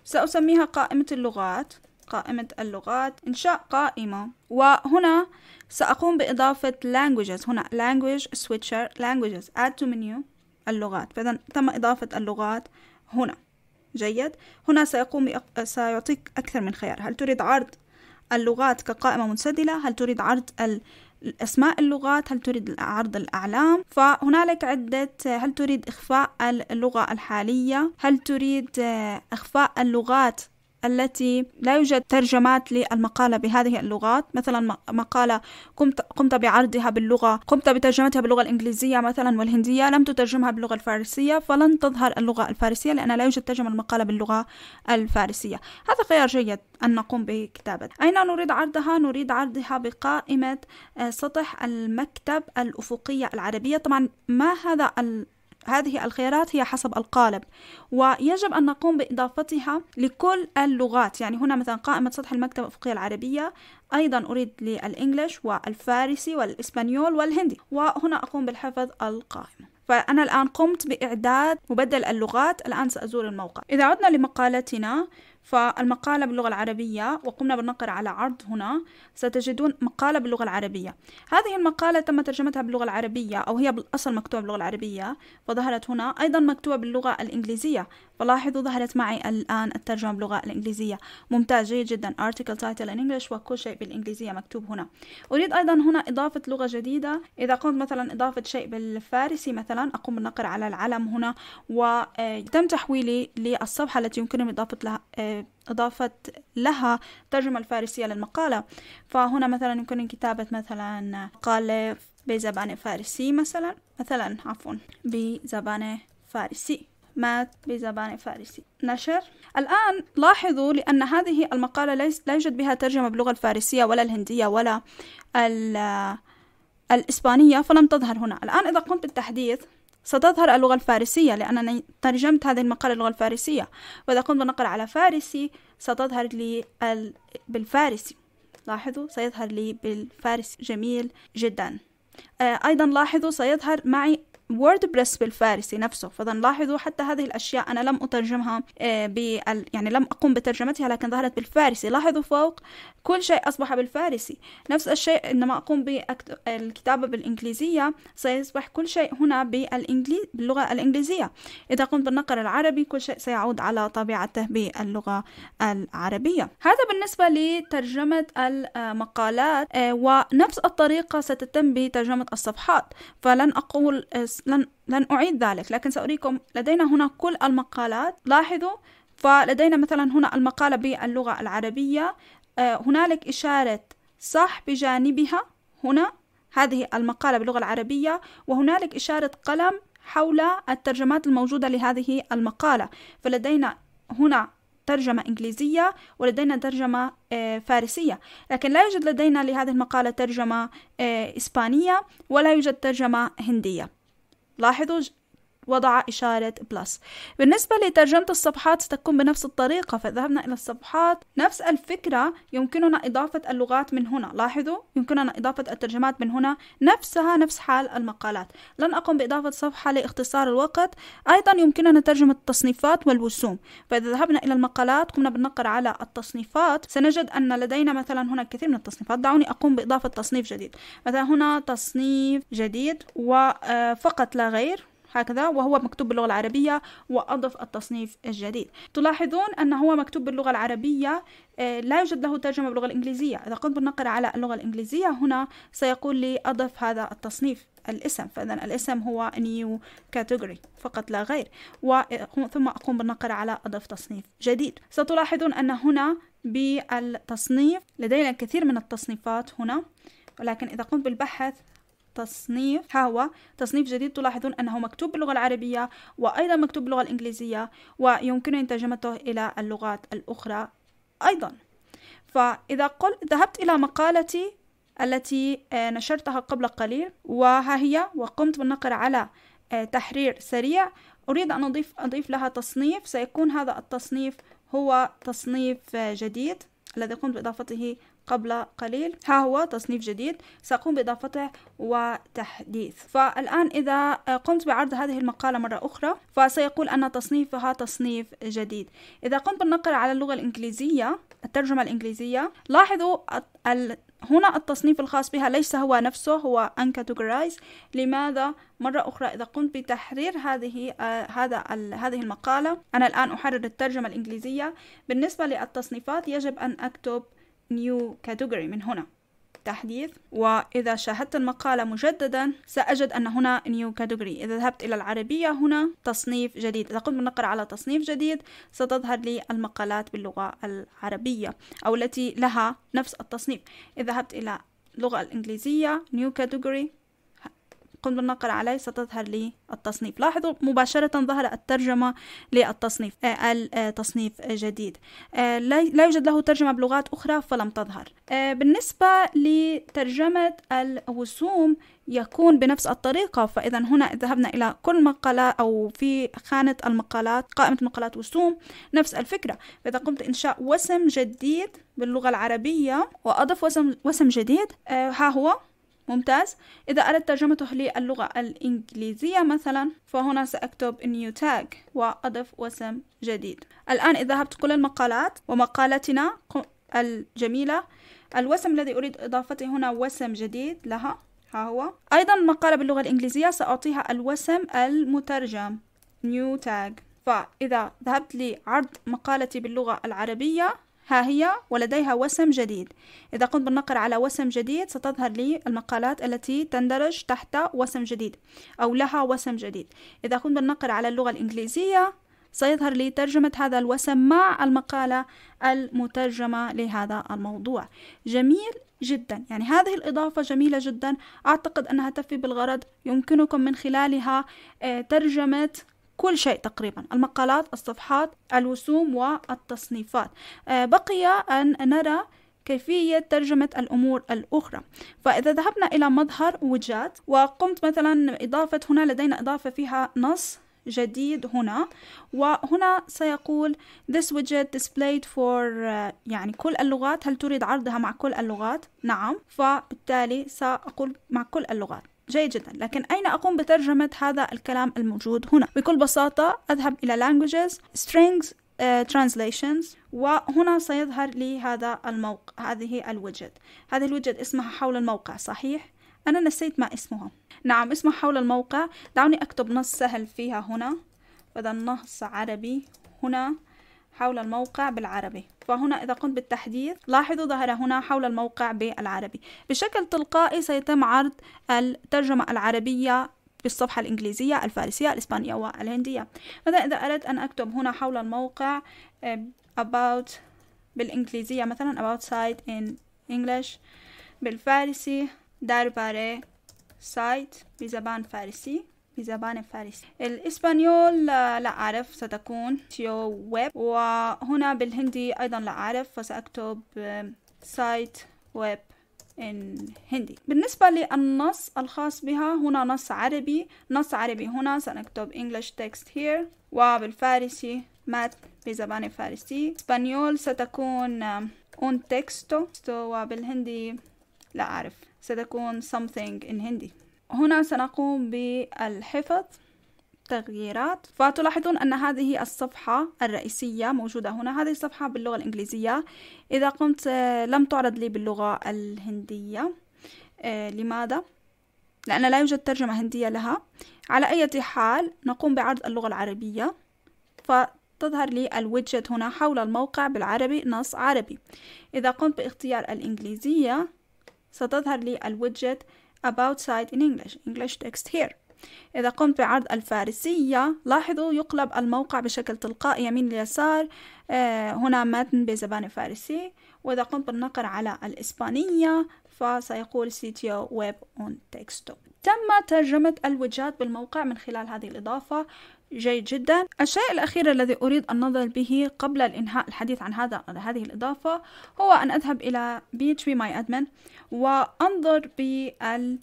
سأسميها قائمة اللغات قائمة اللغات إنشاء قائمة وهنا سأقوم بإضافة languages هنا language switcher languages add to menu اللغات فإذا تم إضافة اللغات هنا جيد هنا سيقوم بأق... سيعطيك أكثر من خيار هل تريد عرض اللغات كقائمة منسدلة هل تريد عرض ال... أسماء اللغات هل تريد عرض الأعلام فهنالك عدة هل تريد إخفاء اللغة الحالية هل تريد إخفاء اللغات التي لا يوجد ترجمات للمقالة بهذه اللغات مثلا مقالة قمت, قمت بعرضها باللغة قمت بترجمتها باللغة الإنجليزية مثلا والهندية لم تترجمها باللغة الفارسية فلن تظهر اللغة الفارسية لأن لا يوجد ترجمة المقالة باللغة الفارسية هذا خيار جيد أن نقوم بكتابة أين نريد عرضها؟ نريد عرضها بقائمة آه، سطح المكتب الأفقية العربية طبعا ما هذا هذه الخيارات هي حسب القالب ويجب أن نقوم بإضافتها لكل اللغات يعني هنا مثلا قائمة سطح المكتبة الأفقية العربية أيضا أريد للإنجليش والفارسي والإسبانيول والهندي وهنا أقوم بالحفظ القائمة فأنا الآن قمت بإعداد مبدل اللغات الآن سأزور الموقع إذا عدنا لمقالتنا فالمقالة باللغة العربية وقمنا بالنقر على عرض هنا ستجدون مقالة باللغة العربية هذه المقالة تم ترجمتها باللغة العربية أو هي بالأصل مكتوبة باللغة العربية وظهرت هنا أيضا مكتوبة باللغة الإنجليزية فلاحظوا ظهرت معي الآن الترجمة باللغة الإنجليزية ممتاز جيد جدا article title in English وكل شيء بالإنجليزية مكتوب هنا أريد أيضا هنا إضافة لغة جديدة إذا قمت مثلا إضافة شيء بالفارسي مثلا أقوم بالنقر على العلم هنا وتم آه، تحويلي للصفحة التي يمكنهم إضافة لها آه، إضافة لها الترجمة الفارسية للمقالة فهنا مثلا يمكن كتابة مثلا مقالة بزبان فارسي مثلا مثلا عفوا بزبان فارسي مات بزبان فارسي نشر الآن لاحظوا لأن هذه المقالة ليس لا يوجد بها ترجمة باللغة الفارسية ولا الهندية ولا الإسبانية فلم تظهر هنا الآن إذا قمت بالتحديث ستظهر اللغة الفارسية لأنني ترجمت هذه المقالة للغة الفارسية وإذا قمت بالنقر على فارسي ستظهر لي بالفارسي لاحظوا سيظهر لي بالفارسي جميل جدا آه، أيضا لاحظوا سيظهر معي ووردبريس بالفارسي نفسه فاذا لاحظوا حتى هذه الأشياء أنا لم أترجمها آه، بال يعني لم أقم بترجمتها لكن ظهرت بالفارسي لاحظوا فوق كل شيء أصبح بالفارسي نفس الشيء عندما أقوم بالكتابة بالإنجليزية سيصبح كل شيء هنا بالإنجليز... باللغة الإنجليزية إذا قمت بالنقر العربي كل شيء سيعود على طبيعته باللغة العربية هذا بالنسبة لترجمة المقالات آه، ونفس الطريقة ستتم بترجمة الصفحات فلن أقول لن, لن أعيد ذلك لكن سأريكم لدينا هنا كل المقالات لاحظوا فلدينا مثلا هنا المقالة باللغة العربية آه، هنالك إشارة صح بجانبها هنا هذه المقالة باللغة العربية وهنالك إشارة قلم حول الترجمات الموجودة لهذه المقالة فلدينا هنا ترجمة إنجليزية ولدينا ترجمة آه، فارسية لكن لا يوجد لدينا لهذه المقالة ترجمة آه، إسبانية ولا يوجد ترجمة هندية لاحظوا وضع إشارة بلس بالنسبة لترجمة الصفحات ستكون بنفس الطريقة فذهبنا إلى الصفحات نفس الفكرة يمكننا إضافة اللغات من هنا لاحظوا يمكننا إضافة الترجمات من هنا نفسها نفس حال المقالات لن أقوم بإضافة صفحة لاختصار الوقت أيضا يمكننا ترجمة التصنيفات والوسوم فإذا ذهبنا إلى المقالات قمنا بالنقر على التصنيفات سنجد أن لدينا مثلا هنا كثير من التصنيفات دعوني أقوم بإضافة تصنيف جديد مثلا هنا تصنيف جديد وفقط آه، لا غير هكذا وهو مكتوب باللغة العربية وأضف التصنيف الجديد تلاحظون أن هو مكتوب باللغة العربية آه، لا يوجد له ترجمة باللغة الإنجليزية إذا قمت بالنقر على اللغة الإنجليزية هنا سيقول لي أضف هذا التصنيف الاسم فإذا الاسم هو نيو كاتيجوري فقط لا غير و... ثم أقوم بالنقر على أضف تصنيف جديد ستلاحظون أن هنا بالتصنيف لدينا الكثير من التصنيفات هنا ولكن إذا قمت بالبحث تصنيف ها هو تصنيف جديد تلاحظون أنه مكتوب باللغة العربية وأيضا مكتوب باللغة الإنجليزية ويمكنني ترجمته إلى اللغات الأخرى أيضا فإذا قل ذهبت إلى مقالتي التي آه، نشرتها قبل قليل وها هي وقمت بالنقر على آه، تحرير سريع أريد أن أضيف, أضيف لها تصنيف سيكون هذا التصنيف هو تصنيف آه، جديد الذي قمت بإضافته قبل قليل ها هو تصنيف جديد سأقوم بإضافته وتحديث فالآن إذا قمت بعرض هذه المقالة مرة أخرى فسيقول أن تصنيفها تصنيف جديد إذا قمت بالنقر على اللغة الإنجليزية الترجمة الإنجليزية لاحظوا هنا التصنيف الخاص بها ليس هو نفسه هو uncategorized لماذا مرة أخرى إذا قمت بتحرير هذه آه هذا هذه المقالة أنا الآن أحرر الترجمة الإنجليزية بالنسبة للتصنيفات يجب أن أكتب new category من هنا تحديث وإذا شاهدت المقالة مجددا سأجد أن هنا new category إذا ذهبت إلى العربية هنا تصنيف جديد إذا قمت بالنقر على تصنيف جديد ستظهر لي المقالات باللغة العربية أو التي لها نفس التصنيف إذا ذهبت إلى اللغة الإنجليزية new category قمت بالنقر عليه ستظهر لي التصنيف لاحظوا مباشرة ظهر الترجمة للتصنيف آه، التصنيف آه، جديد آه، لا يوجد له ترجمة بلغات أخرى فلم تظهر بالنسبة لترجمة الوسوم يكون بنفس الطريقة فإذا هنا ذهبنا إلى كل مقالة أو في خانة المقالات قائمة مقالات وسوم نفس الفكرة فإذا قمت إنشاء وسم جديد باللغة العربية وأضف وسم, وسم جديد ها هو ممتاز إذا أردت ترجمته للغة الإنجليزية مثلا فهنا سأكتب new tag وأضف وسم جديد الآن إذا ذهبت كل المقالات ومقالتنا الجميلة الوسم الذي أريد إضافته هنا وسم جديد لها ها هو أيضا المقالة باللغة الإنجليزية سأعطيها الوسم المترجم new tag فإذا ذهبت لعرض مقالتي باللغة العربية هي ولديها وسم جديد إذا قمت بالنقر على وسم جديد ستظهر لي المقالات التي تندرج تحت وسم جديد أو لها وسم جديد إذا قمت بالنقر على اللغة الإنجليزية سيظهر لي ترجمة هذا الوسم مع المقالة المترجمة لهذا الموضوع جميل جدا يعني هذه الإضافة جميلة جدا أعتقد أنها تفي بالغرض يمكنكم من خلالها آه، ترجمة كل شيء تقريبا المقالات الصفحات الوسوم والتصنيفات آه، بقي أن نرى كيفية ترجمة الأمور الأخرى فإذا ذهبنا إلى مظهر وجات وقمت مثلا إضافة هنا لدينا إضافة فيها نص جديد هنا وهنا سيقول this widget displayed for آه، يعني كل اللغات هل تريد عرضها مع كل اللغات؟ نعم فبالتالي سأقول مع كل اللغات جيد جدا لكن أين أقوم بترجمة هذا الكلام الموجود هنا بكل بساطة أذهب إلى languages strings uh, translations وهنا سيظهر لي هذا الموقع هذه الوجد هذه الوجد اسمها حول الموقع صحيح أنا نسيت ما اسمها نعم اسمها حول الموقع دعوني أكتب نص سهل فيها هنا بدل نص عربي هنا حول الموقع بالعربي فهنا إذا قمت بالتحديث لاحظوا ظهر هنا حول الموقع بالعربي بشكل تلقائي سيتم عرض الترجمة العربية بالصفحة الإنجليزية الفارسية الإسبانية والهندية مثلا إذا أردت أن أكتب هنا حول الموقع eh، about بالإنجليزية مثلا about site in English بالفارسي درباره سايت بزبان فارسي بزبان الفارسي الإسبانيول آه، لا أعرف ستكون سيو ويب وهنا بالهندي أيضا لا أعرف فسأكتب سايت ويب إن هندي بالنسبة للنص الخاص بها هنا نص عربي نص عربي هنا سنكتب English text here وبالفارسي مات بزبان الفارسي اسبانيول ستكون un texto وبالهندي لا أعرف ستكون something in هندي هنا سنقوم بالحفظ تغييرات فتلاحظون أن هذه الصفحة الرئيسية موجودة هنا هذه الصفحة باللغة الإنجليزية إذا قمت آه، لم تعرض لي باللغة الهندية آه، لماذا؟ لأن لا يوجد ترجمة هندية لها على أي حال نقوم بعرض اللغة العربية فتظهر لي الويدجت هنا حول الموقع بالعربي نص عربي إذا قمت باختيار الإنجليزية ستظهر لي الويدجت about side in English English text here إذا قمت بعرض الفارسية لاحظوا يقلب الموقع بشكل تلقائي يمين ليسار آه، هنا متن بزبان فارسي وإذا قمت بالنقر على الإسبانية فسيقول سيتيو ويب اون تكستو تم ترجمة الوجهات بالموقع من خلال هذه الإضافة جيد جدا الشيء الأخير الذي أريد النظر به قبل الإنهاء الحديث عن هذا هذه الإضافة هو أن أذهب إلى PHP My Admin وأنظر بال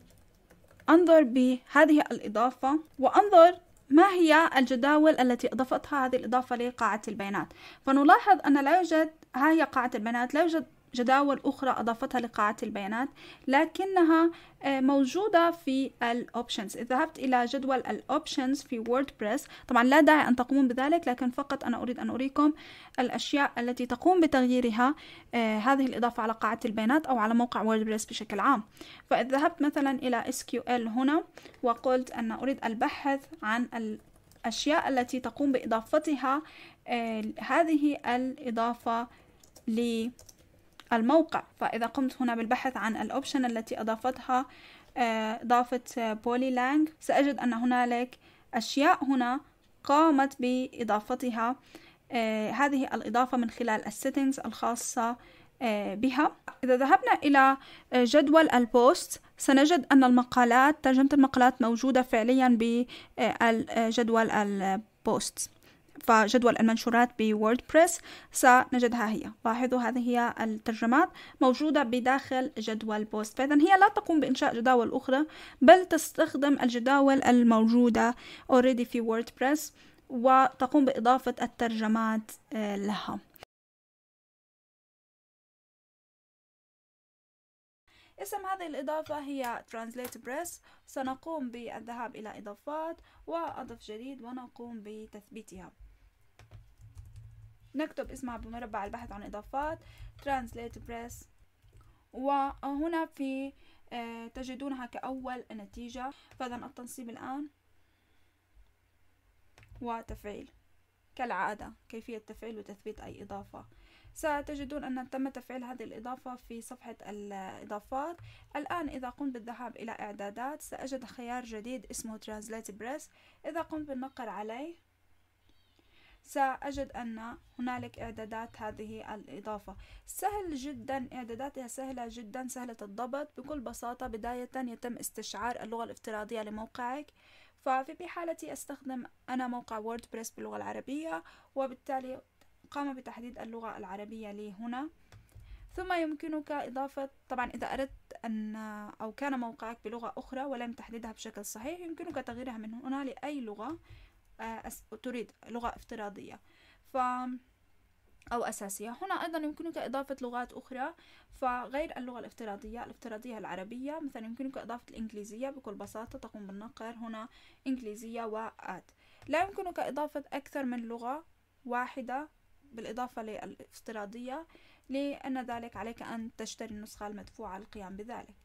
أنظر بهذه الإضافة وأنظر ما هي الجداول التي أضفتها هذه الإضافة لقاعة البيانات فنلاحظ أن لا يوجد ها هي قاعة البيانات لا يوجد جداول أخرى أضافتها لقاعة البيانات لكنها آه، موجودة في الأوبشنز إذا ذهبت إلى جدول الأوبشنز في ووردبريس طبعا لا داعي أن تقومون بذلك لكن فقط أنا أريد أن أريكم الأشياء التي تقوم بتغييرها آه، هذه الإضافة على قاعة البيانات أو على موقع ووردبريس بشكل عام فإذا ذهبت مثلا إلى SQL هنا وقلت أن أريد البحث عن الأشياء التي تقوم بإضافتها آه، هذه الإضافة لي الموقع فإذا قمت هنا بالبحث عن الأوبشن التي أضافتها إضافة بولي لانج سأجد أن هنالك أشياء هنا قامت بإضافتها آه، هذه الإضافة من خلال السيتنجز الخاصة آه، بها إذا ذهبنا إلى آه، جدول البوست سنجد أن المقالات ترجمة المقالات موجودة فعليا بجدول البوست فجدول المنشورات بووردبريس سنجدها هي لاحظوا هذه هي الترجمات موجودة بداخل جدول بوست فإذا هي لا تقوم بإنشاء جداول أخرى بل تستخدم الجداول الموجودة already في ووردبريس وتقوم بإضافة الترجمات آه، لها اسم هذه الإضافة هي Translate Press سنقوم بالذهاب إلى إضافات وأضف جديد ونقوم بتثبيتها نكتب اسمها بمربع البحث عن إضافات translate press وهنا في آه، تجدونها كأول نتيجة فإذا التنصيب الآن وتفعيل كالعادة كيفية تفعيل وتثبيت أي إضافة ستجدون أن تم تفعيل هذه الإضافة في صفحة الإضافات الآن إذا قمت بالذهاب إلى إعدادات سأجد خيار جديد اسمه Translate Press إذا قمت بالنقر عليه سأجد أن هنالك إعدادات هذه الإضافة سهل جدا إعداداتها سهلة جدا سهلة الضبط بكل بساطة بداية يتم استشعار اللغة الافتراضية لموقعك ففي حالتي أستخدم أنا موقع ووردبريس باللغة العربية وبالتالي قام بتحديد اللغة العربية لي هنا ثم يمكنك إضافة طبعا إذا أردت أن أو كان موقعك بلغة أخرى ولم تحددها بشكل صحيح يمكنك تغييرها من هنا لأي لغة آه، تريد لغة افتراضية ف أو أساسية هنا أيضا يمكنك إضافة لغات أخرى فغير اللغة الافتراضية الافتراضية العربية مثلا يمكنك إضافة الإنجليزية بكل بساطة تقوم بالنقر هنا إنجليزية وآت لا يمكنك إضافة أكثر من لغة واحدة بالإضافة للافتراضية لأن ذلك عليك أن تشتري النسخة المدفوعة للقيام بذلك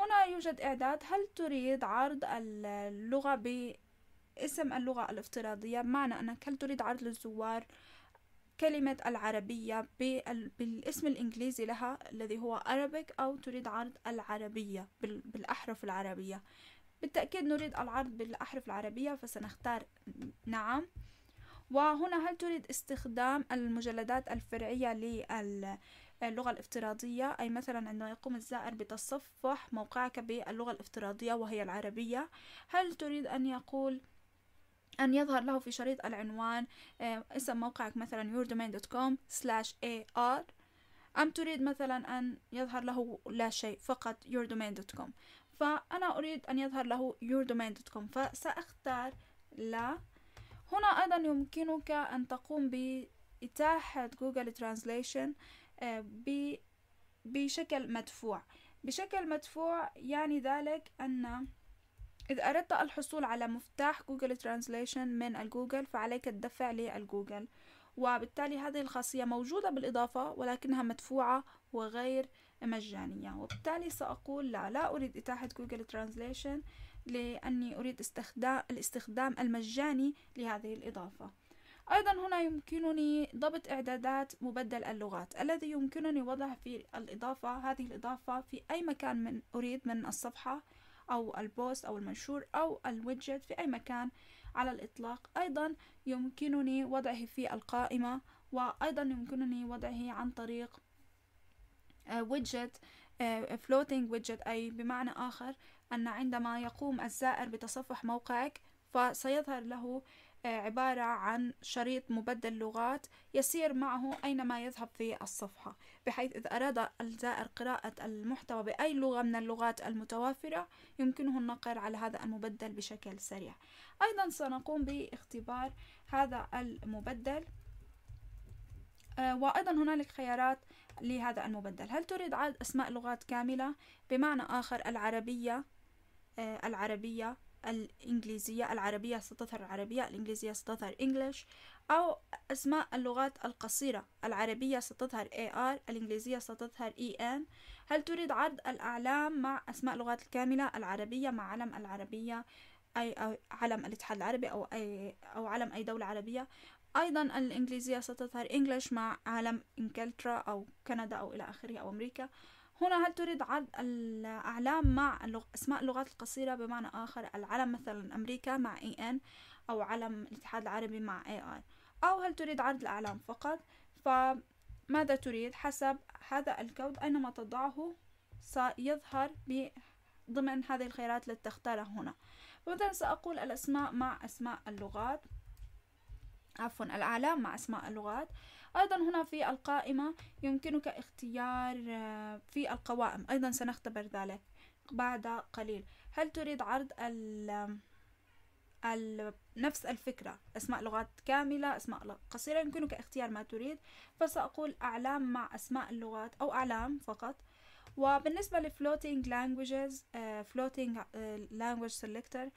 هنا يوجد إعداد هل تريد عرض اللغة ب اسم اللغة الافتراضية بمعنى أنك هل تريد عرض للزوار كلمة العربية بالاسم الإنجليزي لها الذي هو Arabic أو تريد عرض العربية بالأحرف العربية بالتأكيد نريد العرض بالأحرف العربية فسنختار نعم وهنا هل تريد استخدام المجلدات الفرعية للغة الافتراضية أي مثلا عندما يقوم الزائر بتصفح موقعك باللغة الافتراضية وهي العربية هل تريد أن يقول أن يظهر له في شريط العنوان آه، اسم موقعك مثلا yourdomain.com slash ar أم تريد مثلا أن يظهر له لا شيء فقط yourdomain.com فأنا أريد أن يظهر له yourdomain.com فسأختار لا هنا أيضا يمكنك أن تقوم بإتاحة جوجل ترانزليشن آه، بشكل مدفوع بشكل مدفوع يعني ذلك أن إذا أردت الحصول على مفتاح جوجل ترانزليشن من الجوجل فعليك الدفع للجوجل وبالتالي هذه الخاصية موجودة بالإضافة ولكنها مدفوعة وغير مجانية وبالتالي سأقول لا لا أريد إتاحة جوجل ترانزليشن لأني أريد استخدام الاستخدام المجاني لهذه الإضافة أيضا هنا يمكنني ضبط إعدادات مبدل اللغات الذي يمكنني وضع في الإضافة هذه الإضافة في أي مكان من أريد من الصفحة أو البوست أو المنشور أو الويدجت في أي مكان على الإطلاق أيضا يمكنني وضعه في القائمة وأيضا يمكنني وضعه عن طريق آه، ويدجت فلوتينج آه، ويدجت أي بمعنى آخر أن عندما يقوم الزائر بتصفح موقعك فسيظهر له آه، عبارة عن شريط مبدل لغات يسير معه أينما يذهب في الصفحة بحيث إذا أراد الزائر قراءة المحتوى بأي لغة من اللغات المتوافرة يمكنه النقر على هذا المبدل بشكل سريع أيضا سنقوم باختبار هذا المبدل آه، وأيضا هنالك خيارات لهذا المبدل هل تريد عدد أسماء لغات كاملة بمعنى آخر العربية آه، العربية الإنجليزية العربية ستظهر العربية الإنجليزية ستظهر إنجليش أو أسماء اللغات القصيرة العربية ستظهر AR الإنجليزية ستظهر EN هل تريد عرض الأعلام مع أسماء اللغات الكاملة العربية مع علم العربية أي, علم الاتحاد العربي أو أي أو علم أي دولة عربية أيضا الإنجليزية ستظهر إنجلش مع علم إنجلترا أو كندا أو إلى آخره أو أمريكا هنا هل تريد عرض الأعلام مع اللغ... أسماء اللغات القصيرة بمعنى آخر العلم مثلا أمريكا مع EN أو علم الاتحاد العربي مع AR أو هل تريد عرض الأعلام فقط فماذا تريد حسب هذا الكود أينما تضعه سيظهر ضمن هذه الخيارات التي تختارها هنا فمثلا سأقول الأسماء مع أسماء اللغات عفوا الأعلام مع أسماء اللغات أيضا هنا في القائمة يمكنك اختيار آه، في القوائم أيضا سنختبر ذلك بعد قليل هل تريد عرض نفس الفكرة أسماء لغات كاملة أسماء قصيرة يمكنك اختيار ما تريد فسأقول أعلام مع أسماء اللغات أو أعلام فقط وبالنسبة ل floating languages uh, floating آه، language selector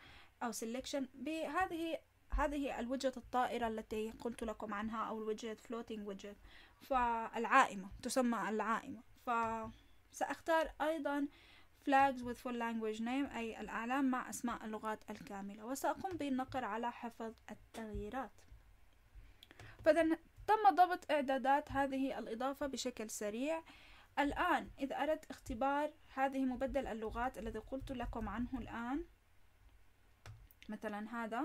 أو selection بهذه هذه الوجهة الطائرة التي قلت لكم عنها أو الوجهة floating widget فالعائمة تسمى العائمة فسأختار أيضا flags with full language name أي الأعلام مع أسماء اللغات الكاملة وسأقوم بالنقر على حفظ التغييرات فإذا تم ضبط إعدادات هذه الإضافة بشكل سريع الآن إذا أردت اختبار هذه مبدل اللغات الذي قلت لكم عنه الآن مثلا هذا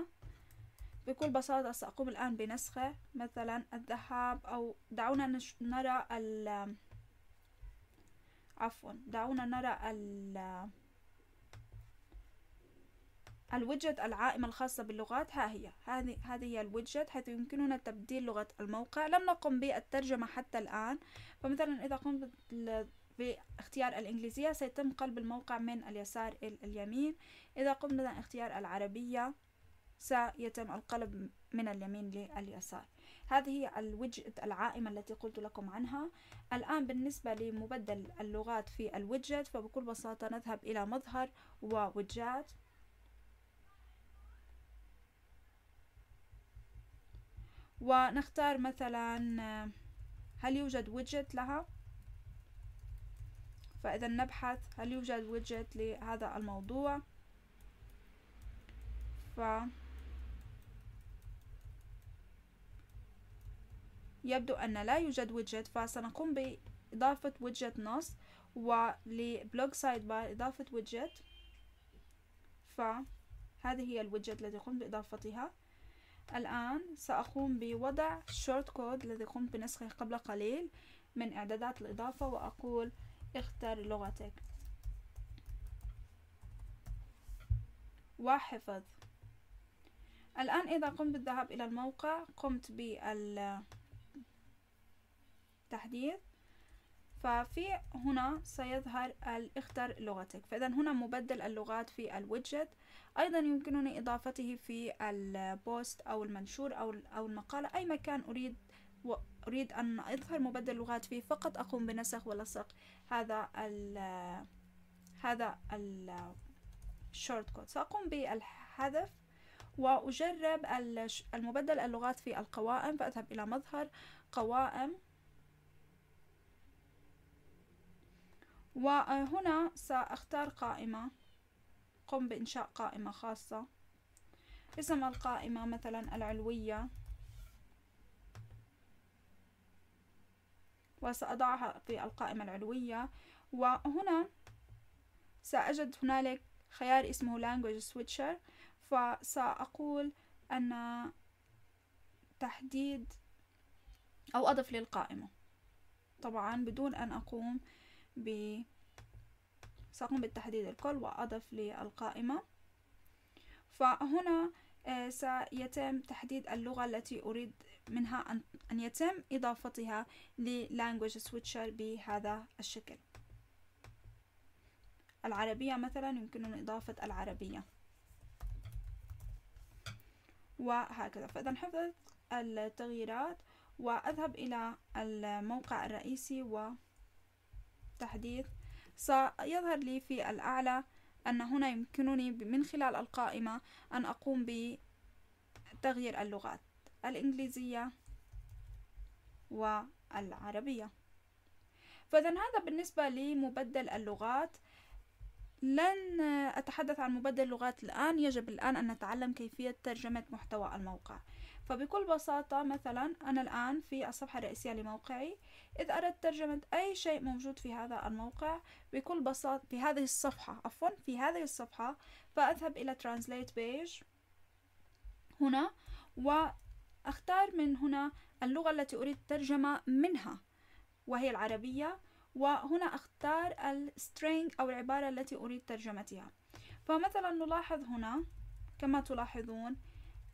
بكل بساطة سأقوم الآن بنسخه مثلا الذهاب أو دعونا نرى عفوا دعونا نرى ال الويدجت العائمة الخاصة باللغات ها هي هذه هذه هي الويدجت حيث يمكننا تبديل لغة الموقع لم نقم بالترجمة حتى الآن فمثلا إذا قمت باختيار الإنجليزية سيتم قلب الموقع من اليسار إلى اليمين إذا قمت باختيار العربية سيتم القلب من اليمين لليسار هذه الوجهة العائمة التي قلت لكم عنها الآن بالنسبة لمبدل اللغات في الوجهة فبكل بساطة نذهب إلى مظهر ووجهات ونختار مثلا هل يوجد ويدجت لها فإذا نبحث هل يوجد ويدجت لهذا الموضوع ف يبدو أن لا يوجد ويدجت فسنقوم بإضافة ويدجت نص ولبلوج سايد بار إضافة ويدجت فهذه هي الويدجت التي قمت بإضافتها الآن سأقوم بوضع شورت كود الذي قمت بنسخه قبل قليل من إعدادات الإضافة وأقول اختر لغتك وحفظ الآن إذا قمت بالذهاب إلى الموقع قمت بال التحديث ففي هنا سيظهر الاختر لغتك فإذا هنا مبدل اللغات في الويدجت أيضا يمكنني إضافته في البوست أو المنشور أو أو المقالة أي مكان أريد أريد أن أظهر مبدل لغات فيه فقط أقوم بنسخ ولصق هذا ال هذا الشورت كود سأقوم بالحذف وأجرب المبدل اللغات في القوائم فأذهب إلى مظهر قوائم وهنا سأختار قائمة قم بإنشاء قائمة خاصة اسم القائمة مثلا العلوية وسأضعها في القائمة العلوية وهنا سأجد هنالك خيار اسمه language switcher فسأقول أن تحديد أو أضف للقائمة طبعا بدون أن أقوم سأقوم بالتحديد الكل وأضف للقائمة فهنا آه، سيتم تحديد اللغة التي أريد منها أن يتم إضافتها للانجوج سويتشر بهذا الشكل العربية مثلا يمكننا إضافة العربية وهكذا فإذا حفظت التغييرات وأذهب إلى الموقع الرئيسي و التحديث سيظهر لي في الأعلى أن هنا يمكنني من خلال القائمة أن أقوم بتغيير اللغات الإنجليزية والعربية فإذا هذا بالنسبة لمبدل اللغات لن أتحدث عن مبدل اللغات الآن يجب الآن أن نتعلم كيفية ترجمة محتوى الموقع فبكل بساطة مثلا أنا الآن في الصفحة الرئيسية لموقعي إذا أردت ترجمة أي شيء موجود في هذا الموقع بكل بساطة في هذه الصفحة عفوا في هذه الصفحة فأذهب إلى Translate Page هنا وأختار من هنا اللغة التي أريد الترجمة منها وهي العربية وهنا أختار السترينج أو العبارة التي أريد ترجمتها فمثلا نلاحظ هنا كما تلاحظون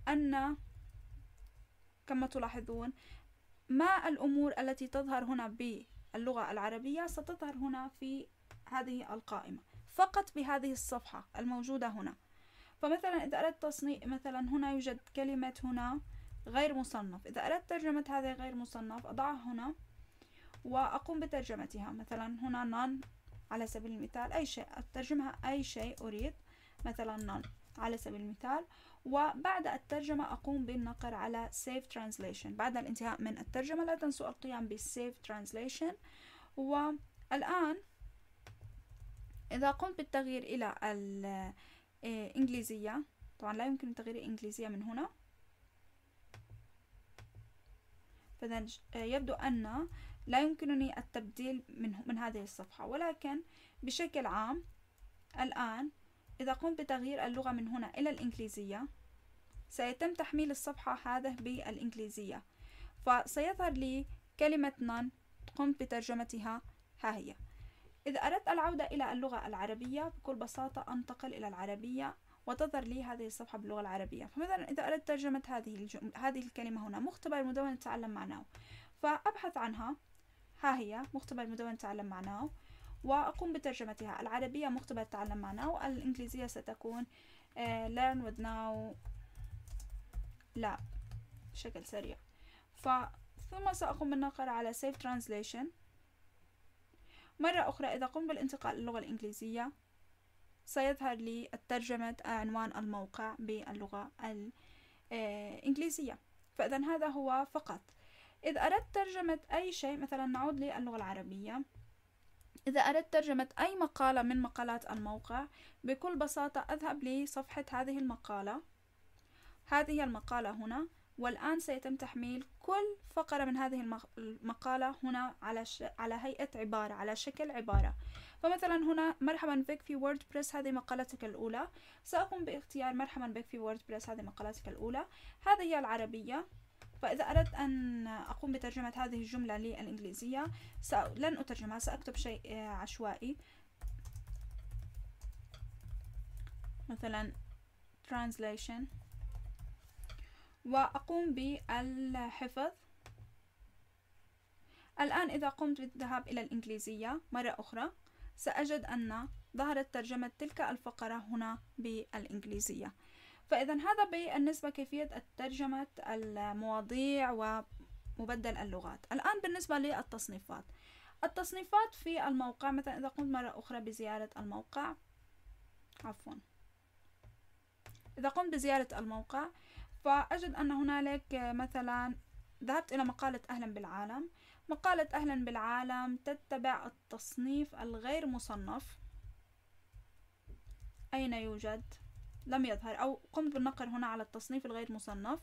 أن كما تلاحظون ما الأمور التي تظهر هنا باللغة العربية ستظهر هنا في هذه القائمة فقط بهذه الصفحة الموجودة هنا فمثلا إذا أردت تصنيع مثلا هنا يوجد كلمة هنا غير مصنف إذا أردت ترجمة هذا غير مصنف أضعها هنا وأقوم بترجمتها مثلا هنا نان على سبيل المثال أي شيء أترجمها أي شيء أريد مثلا نان على سبيل المثال وبعد الترجمة أقوم بالنقر على save translation بعد الانتهاء من الترجمة لا تنسوا القيام Save translation والآن إذا قمت بالتغيير إلى الإنجليزية آه، طبعا لا يمكن تغيير الإنجليزية من هنا فإذا آه، يبدو أن لا يمكنني التبديل من, من هذه الصفحة ولكن بشكل عام الآن إذا قمت بتغيير اللغة من هنا إلى الإنجليزية سيتم تحميل الصفحة هذه بالإنجليزية فسيظهر لي كلمة نان قمت بترجمتها ها هي إذا أردت العودة إلى اللغة العربية بكل بساطة أنتقل إلى العربية وتظهر لي هذه الصفحة باللغة العربية فمثلا إذا أردت ترجمة هذه الجم... هذه الكلمة هنا مختبر مدونة تعلم معناه فأبحث عنها ها هي مختبر مدونة تعلم معناه وأقوم بترجمتها العربية مقتبل تعلم معنا والإنجليزية الإنجليزية ستكون آه، learn with now لا بشكل سريع ثم سأقوم بالنقر على save translation مرة أخرى إذا قمت بالانتقال للغة الإنجليزية سيظهر لي الترجمة عنوان الموقع باللغة الإنجليزية آه، فإذا هذا هو فقط إذا أردت ترجمة أي شيء مثلا نعود للغة العربية إذا أردت ترجمة أي مقالة من مقالات الموقع بكل بساطة أذهب لصفحة هذه المقالة هذه المقالة هنا والآن سيتم تحميل كل فقرة من هذه المقالة هنا على ش... على هيئة عبارة على شكل عبارة فمثلا هنا مرحبا بك في ووردبريس هذه مقالتك الأولى سأقوم باختيار مرحبا بك في ووردبريس هذه مقالتك الأولى هذه هي العربية فإذا أردت أن أقوم بترجمة هذه الجملة للإنجليزية لن أترجمها سأكتب شيء آه، عشوائي مثلا translation وأقوم بالحفظ الآن إذا قمت بالذهاب إلى الإنجليزية مرة أخرى سأجد أن ظهرت ترجمة تلك الفقرة هنا بالإنجليزية فإذا هذا بالنسبة كيفية ترجمة المواضيع ومبدل اللغات الآن بالنسبة للتصنيفات التصنيفات في الموقع مثلا إذا قمت مرة أخرى بزيارة الموقع عفوا إذا قمت بزيارة الموقع فأجد أن هنالك مثلا ذهبت إلى مقالة أهلا بالعالم مقالة أهلا بالعالم تتبع التصنيف الغير مصنف أين يوجد لم يظهر أو قمت بالنقر هنا على التصنيف الغير مصنف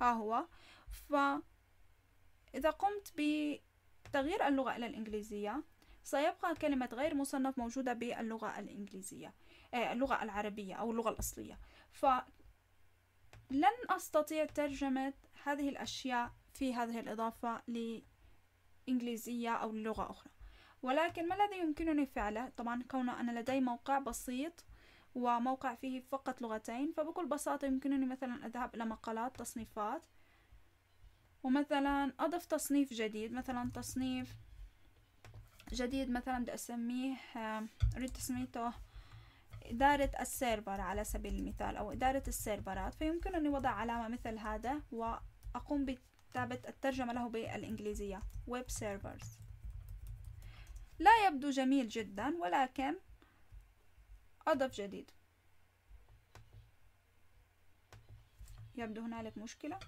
ها هو فإذا قمت بتغيير اللغة إلى الإنجليزية سيبقى كلمة غير مصنف موجودة باللغة الإنجليزية آه، اللغة العربية أو اللغة الأصلية فلن أستطيع ترجمة هذه الأشياء في هذه الإضافة لإنجليزية أو لغة أخرى ولكن ما الذي يمكنني فعله طبعا كون أنا لدي موقع بسيط وموقع فيه فقط لغتين فبكل بساطة يمكنني مثلا أذهب إلى مقالات تصنيفات ومثلا أضف تصنيف جديد مثلا تصنيف جديد مثلا بدي أسميه أريد تسميته إدارة السيرفر على سبيل المثال أو إدارة السيرفرات فيمكنني وضع علامة مثل هذا وأقوم بكتابة الترجمة له بالإنجليزية ويب سيرفرز لا يبدو جميل جدا ولكن أضف جديد يبدو هنالك مشكلة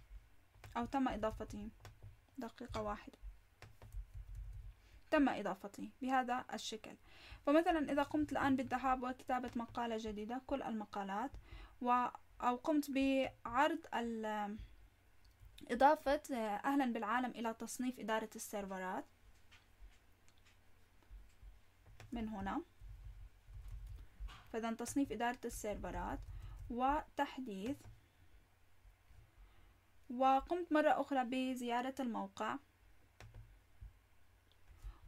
أو تم إضافته دقيقة واحدة تم إضافته بهذا الشكل فمثلا إذا قمت الآن بالذهاب وكتابة مقالة جديدة كل المقالات و أو قمت بعرض إضافة أهلا بالعالم إلى تصنيف إدارة السيرفرات من هنا فإذا تصنيف إدارة السيرفرات وتحديث وقمت مرة أخرى بزيارة الموقع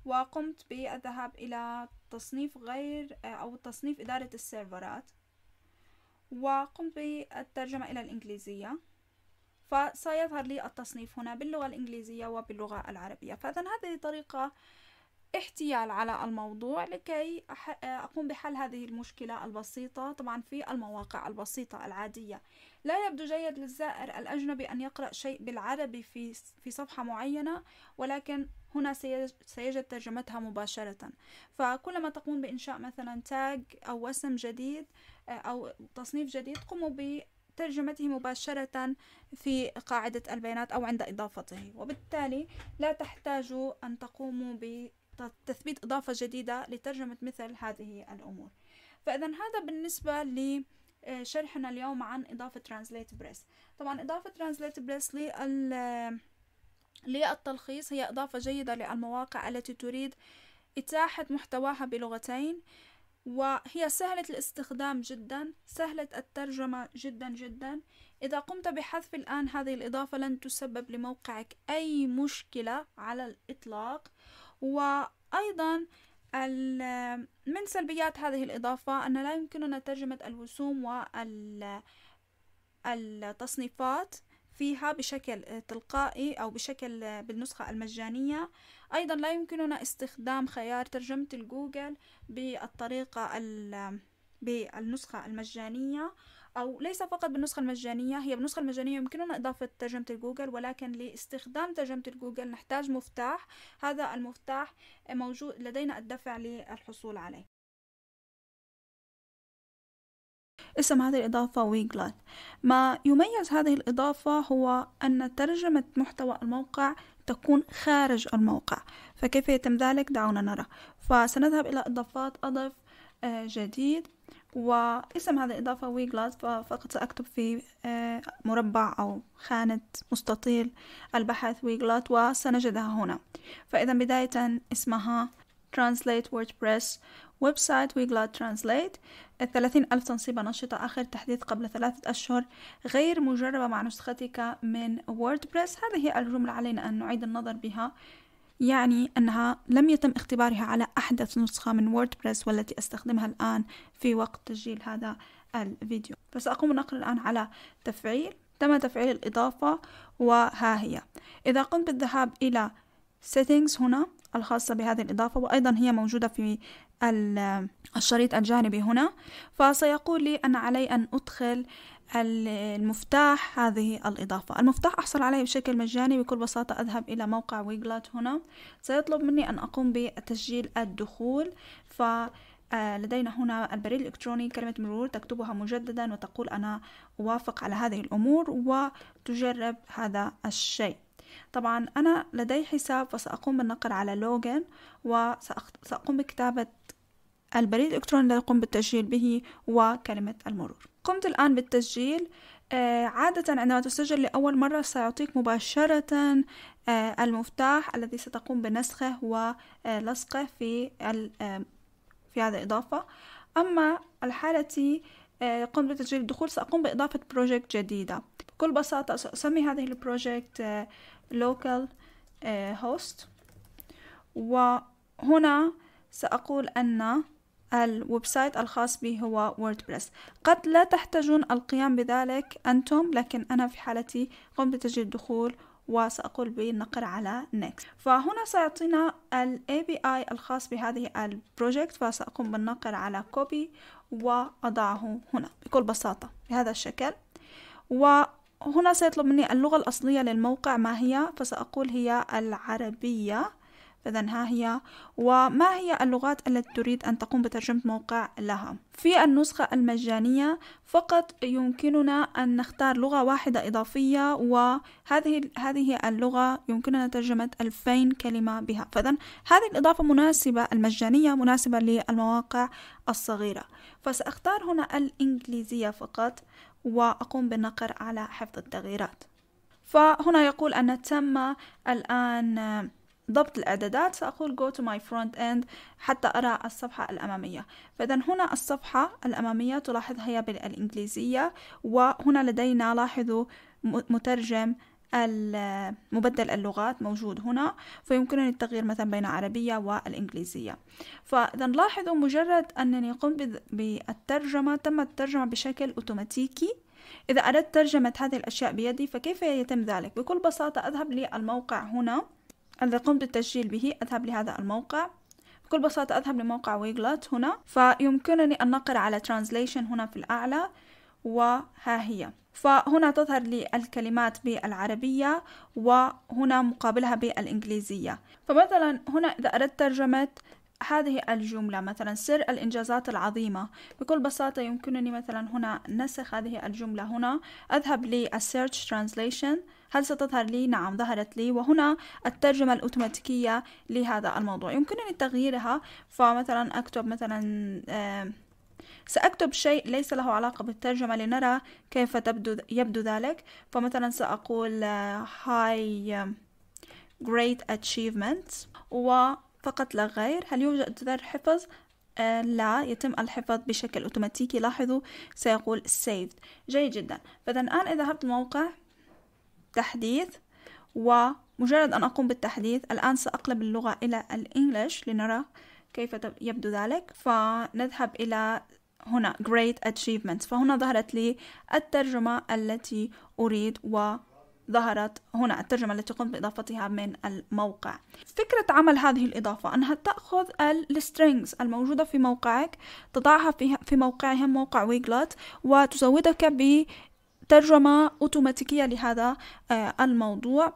وقمت بالذهاب إلى تصنيف غير أو تصنيف إدارة السيرفرات وقمت بالترجمة إلى الإنجليزية فسيظهر لي التصنيف هنا باللغة الإنجليزية وباللغة العربية فإذا هذه طريقة احتيال على الموضوع لكي أقوم بحل هذه المشكلة البسيطة طبعا في المواقع البسيطة العادية لا يبدو جيد للزائر الأجنبي أن يقرأ شيء بالعربي في, في صفحة معينة ولكن هنا سيجد ترجمتها مباشرة فكلما تقوم بإنشاء مثلا تاج أو وسم جديد آه، أو تصنيف جديد قوموا ب ترجمته مباشرة في قاعدة البيانات أو عند إضافته وبالتالي لا تحتاجوا أن تقوموا ب تثبيت إضافة جديدة لترجمة مثل هذه الأمور فإذا هذا بالنسبة لشرحنا آه، اليوم عن إضافة Translate Press طبعا إضافة Translate Press لل... للتلخيص هي إضافة جيدة للمواقع التي تريد إتاحة محتواها بلغتين وهي سهلة الاستخدام جدا سهلة الترجمة جدا جدا إذا قمت بحذف الآن هذه الإضافة لن تسبب لموقعك أي مشكلة على الإطلاق وأيضا من سلبيات هذه الإضافة أن لا يمكننا ترجمة الوسوم والتصنيفات فيها بشكل تلقائي أو بشكل بالنسخة المجانية أيضا لا يمكننا استخدام خيار ترجمة الجوجل بالطريقة بالنسخة المجانية أو ليس فقط بالنسخة المجانية هي بالنسخة المجانية يمكننا إضافة ترجمة الجوجل ولكن لاستخدام ترجمة الجوجل نحتاج مفتاح هذا المفتاح موجود لدينا الدفع للحصول عليه اسم هذه الإضافة ويجلال ما يميز هذه الإضافة هو أن ترجمة محتوى الموقع تكون خارج الموقع فكيف يتم ذلك دعونا نرى فسنذهب إلى إضافات أضف آه، جديد واسم هذا الإضافة ويغلاس فقط سأكتب في آه، مربع أو خانة مستطيل البحث ويجلات وسنجدها هنا فإذا بداية اسمها Translate WordPress ويب سايت ويجلات ترانسليت الثلاثين ألف تنصيبة نشطة آخر تحديث قبل ثلاثة أشهر غير مجربة مع نسختك من ووردبريس هذه الجملة علينا أن نعيد النظر بها يعني أنها لم يتم اختبارها على أحدث نسخة من ووردبريس والتي أستخدمها الآن في وقت تسجيل هذا الفيديو فسأقوم بالنقر الآن على تفعيل تم تفعيل الإضافة وها هي إذا قمت بالذهاب إلى settings هنا الخاصة بهذه الإضافة وأيضا هي موجودة في الشريط الجانبي هنا فسيقول لي أن علي أن أدخل المفتاح هذه الإضافة المفتاح أحصل عليه بشكل مجاني بكل بساطة أذهب إلى موقع ويجلات هنا سيطلب مني أن أقوم بتسجيل الدخول ف آه، لدينا هنا البريد الإلكتروني كلمة مرور تكتبها مجددا وتقول أنا أوافق على هذه الأمور وتجرب هذا الشيء طبعا أنا لدي حساب فسأقوم بالنقر على لوجن وسأقوم بكتابة البريد الإلكتروني الذي أقوم بالتسجيل به وكلمة المرور قمت الآن بالتسجيل آه، عادة عندما تسجل لأول مرة سيعطيك مباشرة آه، المفتاح الذي ستقوم بنسخه ولصقه آه، في في هذه الإضافة أما الحالة قمت بتسجيل الدخول سأقوم بإضافة بروجكت جديدة بكل بساطة سأسمي هذه البروجكت local host وهنا سأقول أن الويب سايت الخاص بي هو ووردبريس قد لا تحتاجون القيام بذلك أنتم لكن أنا في حالتي قمت بتسجيل دخول وسأقول بالنقر على next فهنا سيعطينا ال API الخاص بهذه البروجكت فسأقوم بالنقر على copy وأضعه هنا بكل بساطة بهذا الشكل وهنا سيطلب مني اللغة الأصلية للموقع ما هي فسأقول هي العربية إذا ها هي وما هي اللغات التي تريد أن تقوم بترجمة موقع لها في النسخة المجانية فقط يمكننا أن نختار لغة واحدة إضافية وهذه هذه اللغة يمكننا ترجمة 2000 كلمة بها فإذا هذه الإضافة مناسبة المجانية مناسبة للمواقع الصغيرة فسأختار هنا الإنجليزية فقط وأقوم بالنقر على حفظ التغييرات فهنا يقول أن تم الآن ضبط الإعدادات سأقول go to my front end حتى أرى الصفحة الأمامية فإذا هنا الصفحة الأمامية تلاحظ هي بالإنجليزية وهنا لدينا لاحظوا مترجم مبدل اللغات موجود هنا فيمكنني التغيير مثلا بين العربية والإنجليزية فإذا لاحظوا مجرد أنني قمت بالترجمة تم الترجمة بشكل أوتوماتيكي إذا أردت ترجمة هذه الأشياء بيدي فكيف يتم ذلك؟ بكل بساطة أذهب للموقع هنا إذا قمت بالتسجيل به أذهب لهذا الموقع بكل بساطة أذهب لموقع ويغلوت هنا فيمكنني أن نقر على translation هنا في الأعلى وها هي فهنا تظهر لي الكلمات بالعربية وهنا مقابلها بالإنجليزية فمثلا هنا إذا أردت ترجمة هذه الجملة مثلا سر الإنجازات العظيمة بكل بساطة يمكنني مثلا هنا نسخ هذه الجملة هنا أذهب للسيرش Translation هل ستظهر لي؟ نعم ظهرت لي وهنا الترجمة الأوتوماتيكية لهذا الموضوع يمكنني تغييرها فمثلا أكتب مثلا سأكتب شيء ليس له علاقة بالترجمة لنرى كيف تبدو يبدو ذلك فمثلا سأقول هاي آه، great achievements وفقط لا غير هل يوجد زر حفظ آه، لا يتم الحفظ بشكل أوتوماتيكي لاحظوا سيقول saved جيد جدا فإذا الآن إذا ذهبت الموقع تحديث ومجرد أن أقوم بالتحديث الآن سأقلب اللغة إلى الإنجليش لنرى كيف يبدو ذلك فنذهب إلى هنا Great Achievements فهنا ظهرت لي الترجمة التي أريد و ظهرت هنا الترجمة التي قمت بإضافتها من الموقع فكرة عمل هذه الإضافة أنها تأخذ السترينجز الموجودة في موقعك تضعها في, موقعهم موقع ويجلت وتزودك ترجمة أوتوماتيكية لهذا آه، الموضوع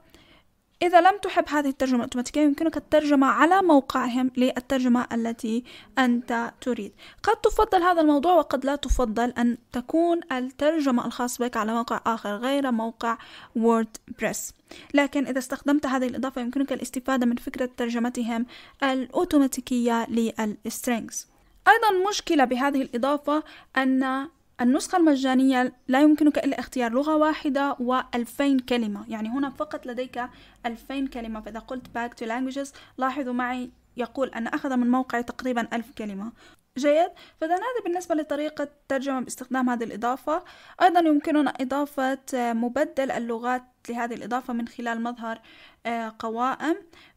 إذا لم تحب هذه الترجمة الأوتوماتيكية يمكنك الترجمة على موقعهم للترجمة التي أنت تريد قد تفضل هذا الموضوع وقد لا تفضل أن تكون الترجمة الخاصة بك على موقع آخر غير موقع ووردبريس لكن إذا استخدمت هذه الإضافة يمكنك الاستفادة من فكرة ترجمتهم الأوتوماتيكية للسترينجز أيضا مشكلة بهذه الإضافة أن النسخة المجانية لا يمكنك إلا اختيار لغة واحدة و2000 كلمة يعني هنا فقط لديك 2000 كلمة فإذا قلت back to languages لاحظوا معي يقول أن أخذ من موقعي تقريبا ألف كلمة جيد فإذا هذا بالنسبة لطريقة ترجمة باستخدام هذه الإضافة أيضا يمكننا إضافة مبدل اللغات لهذه الإضافة من خلال مظهر آه، قوائم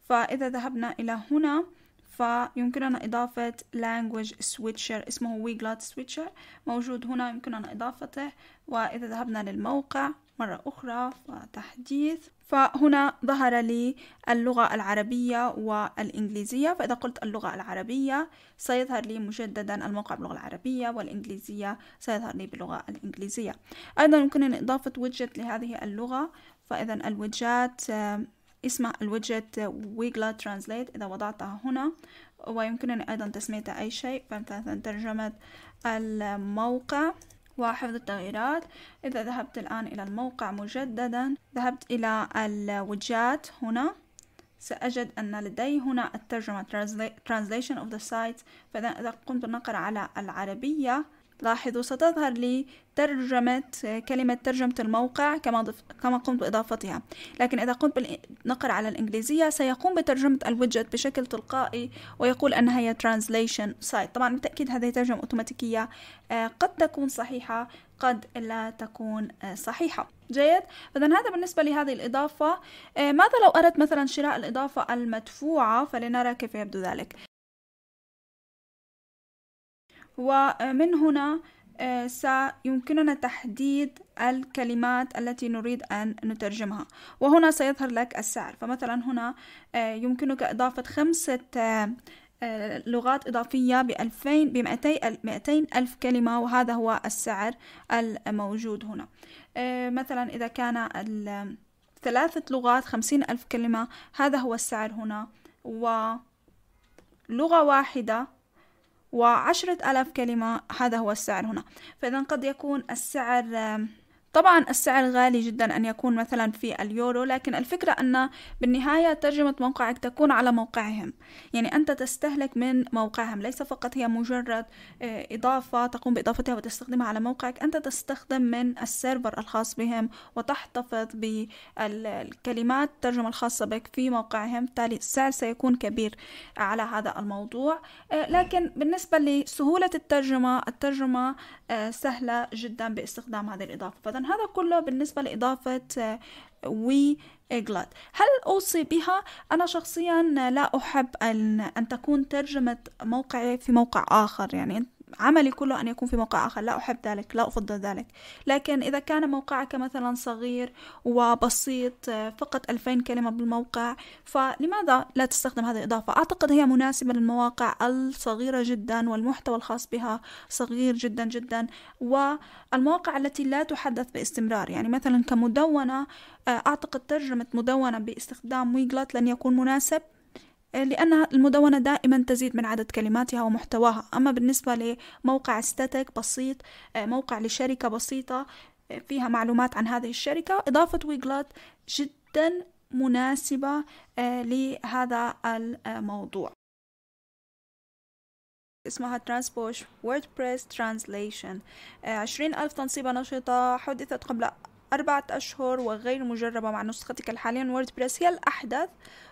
فإذا ذهبنا إلى هنا فيمكننا إضافة language switcher اسمه ويجلات switcher موجود هنا يمكننا إضافته وإذا ذهبنا للموقع مرة أخرى فتحديث فهنا ظهر لي اللغة العربية والإنجليزية فإذا قلت اللغة العربية سيظهر لي مجددا الموقع باللغة العربية والإنجليزية سيظهر لي باللغة الإنجليزية أيضا يمكنني إضافة ويدجت لهذه اللغة فإذا الويدجات اسم الويدجت ويجلا ترانزليت إذا وضعتها هنا ويمكنني أيضا تسميتها أي شيء فمثلا ترجمة الموقع وحفظ التغييرات إذا ذهبت الآن إلى الموقع مجددا ذهبت إلى الوجات هنا سأجد أن لدي هنا الترجمة translation of the site فإذا قمت بالنقر على العربية لاحظوا ستظهر لي ترجمة كلمة ترجمة الموقع كما, كما قمت بإضافتها لكن إذا قمت بالنقر على الإنجليزية سيقوم بترجمة الويدجت بشكل تلقائي ويقول أنها هي translation site طبعا بالتأكيد هذه ترجمة أوتوماتيكية آه، قد تكون صحيحة قد لا تكون آه، صحيحة جيد إذا هذا بالنسبة لهذه الإضافة آه، ماذا لو أردت مثلا شراء الإضافة المدفوعة فلنرى كيف يبدو ذلك ومن هنا آه، سيمكننا تحديد الكلمات التي نريد أن نترجمها وهنا سيظهر لك السعر فمثلا هنا آه، يمكنك إضافة خمسة آه، لغات إضافية بألفين بمئتي ألف كلمة وهذا هو السعر الموجود هنا مثلا إذا كان ثلاثة لغات خمسين ألف كلمة هذا هو السعر هنا ولغة واحدة وعشرة ألاف كلمة هذا هو السعر هنا فإذا قد يكون السعر طبعا السعر غالي جدا أن يكون مثلا في اليورو لكن الفكرة أن بالنهاية ترجمة موقعك تكون على موقعهم يعني أنت تستهلك من موقعهم ليس فقط هي مجرد آه، إضافة تقوم بإضافتها وتستخدمها على موقعك أنت تستخدم من السيرفر الخاص بهم وتحتفظ بالكلمات الترجمة الخاصة بك في موقعهم بالتالي السعر سيكون كبير على هذا الموضوع آه، لكن بالنسبة لسهولة الترجمة الترجمة آه، سهلة جدا باستخدام هذه الإضافة هذا كله بالنسبة لإضافة وي آه، وإجلاد هل أوصي بها؟ أنا شخصيا لا أحب أن, أن تكون ترجمة موقعي في موقع آخر يعني عملي كله أن يكون في موقع آخر لا أحب ذلك لا أفضل ذلك لكن إذا كان موقعك مثلا صغير وبسيط آه، فقط ألفين كلمة بالموقع فلماذا لا تستخدم هذه الإضافة أعتقد هي مناسبة للمواقع الصغيرة جدا والمحتوى الخاص بها صغير جدا جدا والمواقع التي لا تحدث باستمرار يعني مثلا كمدونة آه، أعتقد ترجمة مدونة باستخدام ويجلت لن يكون مناسب لأن المدونة دائما تزيد من عدد كلماتها ومحتواها أما بالنسبة لموقع ستاتيك بسيط آه، موقع لشركة بسيطة آه، فيها معلومات عن هذه الشركة إضافة ويغلات جدا مناسبة آه، لهذا الموضوع اسمها ترانسبوش ووردبريس ترانسليشن عشرين ألف تنصيبة نشطة حدثت قبل أربعة أشهر وغير مجربة مع نسختك الحالية ووردبريس هي الأحدث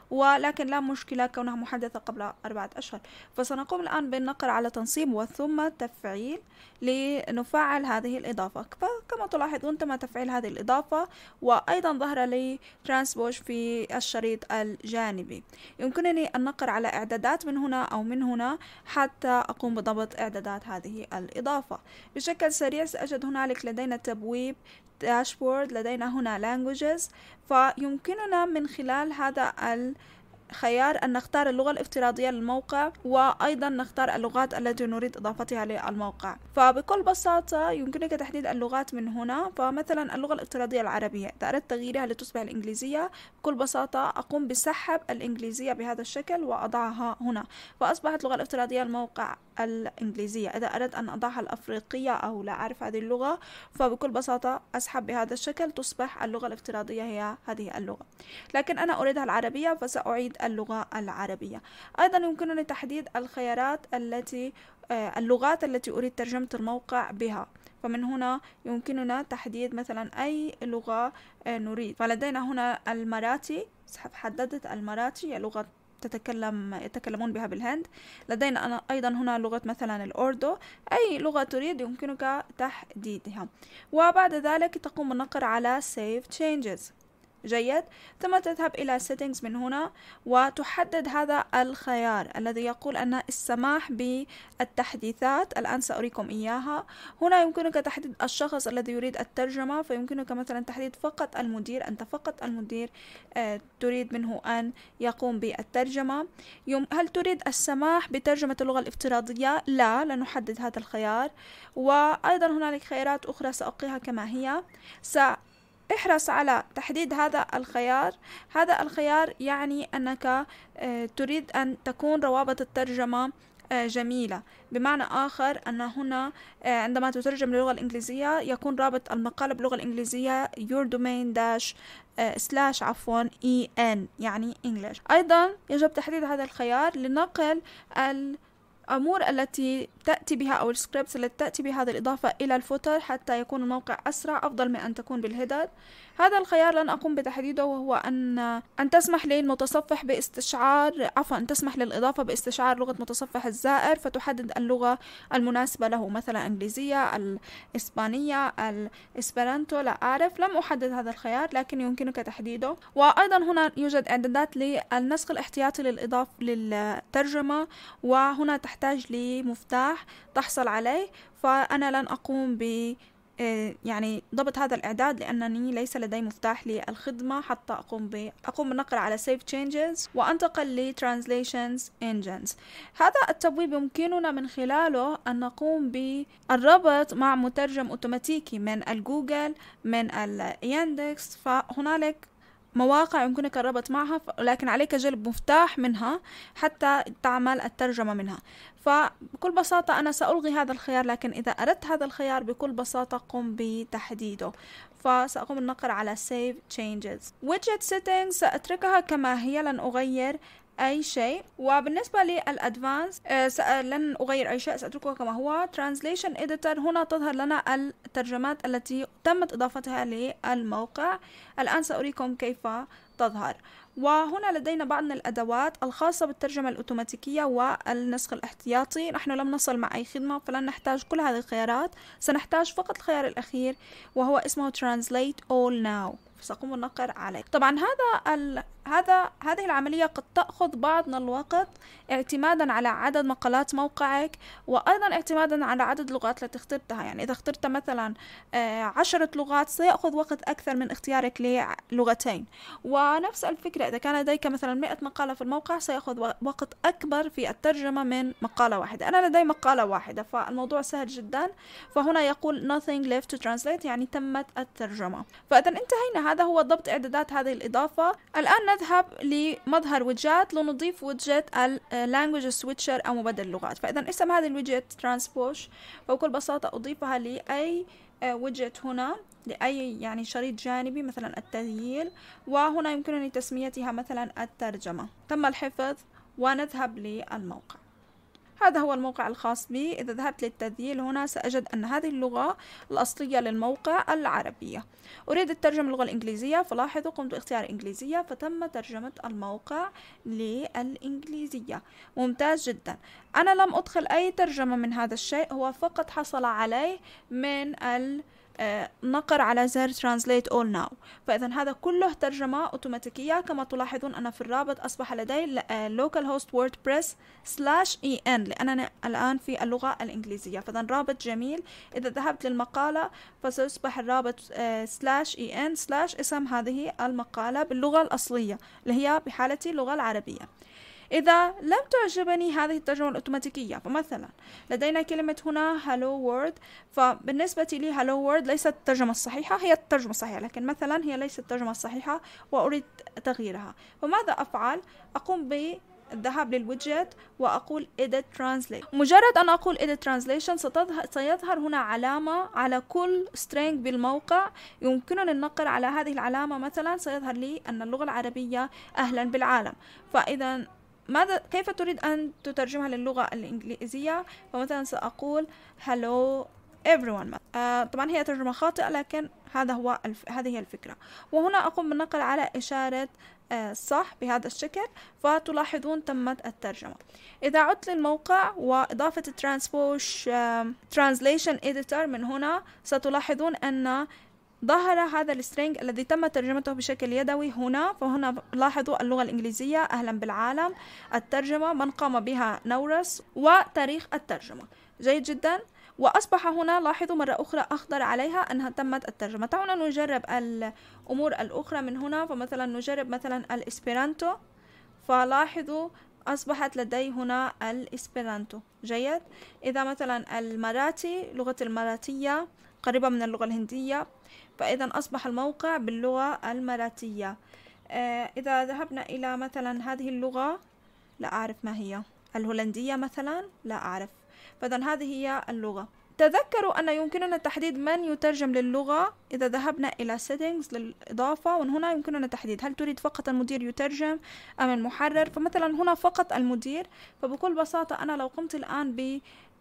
ولكن لا مشكلة كونها محدثة قبل أربعة أشهر فسنقوم الآن بالنقر على تنصيب وثم تفعيل لنفعل هذه الإضافة فكما تلاحظون تم تفعيل هذه الإضافة وأيضا ظهر لي ترانسبوش في الشريط الجانبي يمكنني النقر على إعدادات من هنا أو من هنا حتى أقوم بضبط إعدادات هذه الإضافة بشكل سريع سأجد هنالك لدينا تبويب داشبورد لدينا هنا languages فيمكننا من خلال هذا ال خيار أن نختار اللغة الافتراضية للموقع وأيضا نختار اللغات التي نريد إضافتها للموقع فبكل بساطة يمكنك تحديد اللغات من هنا فمثلا اللغة الافتراضية العربية إذا أردت تغييرها لتصبح الإنجليزية بكل بساطة أقوم بسحب الإنجليزية بهذا الشكل وأضعها هنا فأصبحت اللغة الافتراضية الموقع الإنجليزية إذا أردت أن أضعها الأفريقية أو لا أعرف هذه اللغة فبكل بساطة أسحب بهذا الشكل تصبح اللغة الافتراضية هي هذه اللغة لكن أنا أريدها العربية فسأعيد اللغة العربية أيضا يمكنني تحديد الخيارات التي آه، اللغات التي أريد ترجمة الموقع بها فمن هنا يمكننا تحديد مثلا أي لغة آه، نريد فلدينا هنا المراتي حددت المراتي هي لغة تتكلم يتكلمون بها بالهند لدينا أنا أيضا هنا لغة مثلا الأوردو أي لغة تريد يمكنك تحديدها وبعد ذلك تقوم النقر على save changes جيد ثم تذهب إلى settings من هنا وتحدد هذا الخيار الذي يقول أن السماح بالتحديثات الآن سأريكم إياها هنا يمكنك تحديد الشخص الذي يريد الترجمة فيمكنك مثلا تحديد فقط المدير أنت فقط المدير آه، تريد منه أن يقوم بالترجمة هل تريد السماح بترجمة اللغة الافتراضية؟ لا لنحدد هذا الخيار وأيضا هنالك خيارات أخرى سأبقيها كما هي احرص على تحديد هذا الخيار هذا الخيار يعني أنك آه، تريد أن تكون روابط الترجمة آه، جميلة بمعنى آخر أن هنا آه، عندما تترجم للغة الإنجليزية يكون رابط المقالة باللغة الإنجليزية your domain dash سلاش عفوا en يعني English أيضا يجب تحديد هذا الخيار لنقل ال الأمور التي تأتي بها أو السكريبتس التي تأتي بهذه الإضافة إلى الفوتر حتى يكون الموقع أسرع أفضل من أن تكون بالهيدر هذا الخيار لن أقوم بتحديده وهو أن أن تسمح للمتصفح باستشعار عفوا أن تسمح للإضافة باستشعار لغة متصفح الزائر فتحدد اللغة المناسبة له مثلا إنجليزية الإسبانية الإسبرانتو لا أعرف لم أحدد هذا الخيار لكن يمكنك تحديده وأيضا هنا يوجد إعدادات للنسخ الاحتياطي للإضافة للترجمة وهنا تحت تحتاج لمفتاح تحصل عليه فأنا لن أقوم ب آه، يعني ضبط هذا الإعداد لأنني ليس لدي مفتاح للخدمة حتى أقوم ب أقوم بالنقر على Save Changes وأنتقل ل Translations Engines هذا التبويب يمكننا من خلاله أن نقوم بالربط مع مترجم أوتوماتيكي من الجوجل من الياندكس فهنالك مواقع يمكنك الربط معها ولكن عليك جلب مفتاح منها حتى تعمل الترجمة منها فبكل بساطة أنا سألغي هذا الخيار لكن إذا أردت هذا الخيار بكل بساطة قم بتحديده فسأقوم النقر على Save Changes Widget Settings سأتركها كما هي لن أغير أي شيء وبالنسبة للأدفانس آه، آه، لن أغير أي شيء سأتركه كما هو Translation Editor هنا تظهر لنا الترجمات التي تمت إضافتها للموقع الآن سأريكم كيف تظهر وهنا لدينا بعض من الأدوات الخاصة بالترجمة الأوتوماتيكية والنسخ الاحتياطي نحن لم نصل مع أي خدمة فلن نحتاج كل هذه الخيارات سنحتاج فقط الخيار الأخير وهو اسمه Translate All Now فساقوم بالنقر عليه طبعا هذا ال... هذا هذه العملية قد تأخذ بعض من الوقت اعتمادا على عدد مقالات موقعك وأيضا اعتمادا على عدد اللغات التي اخترتها يعني إذا اخترت مثلا آه، عشرة لغات سيأخذ وقت أكثر من اختيارك للغتين ونفس الفكرة إذا كان لديك مثلا مئة مقالة في الموقع سيأخذ وقت أكبر في الترجمة من مقالة واحدة أنا لدي مقالة واحدة فالموضوع سهل جدا فهنا يقول nothing left to translate يعني تمت الترجمة فإذا انتهينا هذا هو ضبط إعدادات هذه الإضافة الآن نذهب لمظهر وجهات لنضيف وجهة اللانجوج سويتشر أو مبدل اللغات فإذا اسم هذه الوجهة ترانسبوش فبكل بساطة أضيفها لأي آه، ويدجت هنا لأي يعني شريط جانبي مثلا التغيير وهنا يمكنني تسميتها مثلا الترجمة تم الحفظ ونذهب للموقع هذا هو الموقع الخاص بي إذا ذهبت للتذييل هنا سأجد أن هذه اللغة الأصلية للموقع العربية أريد الترجمة اللغة الإنجليزية فلاحظوا قمت باختيار إنجليزية فتم ترجمة الموقع للإنجليزية ممتاز جدا أنا لم أدخل أي ترجمة من هذا الشيء هو فقط حصل عليه من ال آه، نقر على زر Translate All Now فإذا هذا كله ترجمة أوتوماتيكية كما تلاحظون أنا في الرابط أصبح لدي آه، localhost wordpress slash en لأننا الآن في اللغة الإنجليزية فإذا رابط جميل إذا ذهبت للمقالة فسيصبح الرابط آه، slash en slash اسم هذه المقالة باللغة الأصلية اللي هي بحالتي اللغة العربية إذا لم تعجبني هذه الترجمة الأوتوماتيكية فمثلا لدينا كلمة هنا hello world فبالنسبة لي hello world ليست الترجمة الصحيحة هي الترجمة الصحيحة لكن مثلا هي ليست الترجمة الصحيحة وأريد تغييرها فماذا أفعل؟ أقوم ب الذهاب للويدجت وأقول edit translate مجرد أن أقول edit translation ستظهر سيظهر هنا علامة على كل string بالموقع يمكنني النقر على هذه العلامة مثلا سيظهر لي أن اللغة العربية أهلا بالعالم فإذا ماذا كيف تريد أن تترجمها للغة الإنجليزية فمثلا سأقول hello everyone آه طبعا هي ترجمة خاطئة لكن هذا هو الف... هذه هي الفكرة وهنا أقوم بالنقل على إشارة آه صح بهذا الشكل فتلاحظون تمت الترجمة إذا عدت للموقع وإضافة Transpose آه... translation editor من هنا ستلاحظون أن ظهر هذا السترينج الذي تم ترجمته بشكل يدوي هنا فهنا لاحظوا اللغة الإنجليزية أهلا بالعالم الترجمة من قام بها نورس وتاريخ الترجمة جيد جدا وأصبح هنا لاحظوا مرة أخرى أخضر عليها أنها تمت الترجمة دعونا نجرب الأمور الأخرى من هنا فمثلا نجرب مثلا الإسبرانتو فلاحظوا أصبحت لدي هنا الإسبرانتو جيد إذا مثلا المراتي لغة المراتية قريبة من اللغة الهندية فإذا أصبح الموقع باللغة المراتية آه، إذا ذهبنا إلى مثلا هذه اللغة لا أعرف ما هي الهولندية مثلا لا أعرف فإذا هذه هي اللغة تذكروا أن يمكننا تحديد من يترجم للغة إذا ذهبنا إلى settings للإضافة ومن هنا يمكننا تحديد هل تريد فقط المدير يترجم أم المحرر فمثلا هنا فقط المدير فبكل بساطة أنا لو قمت الآن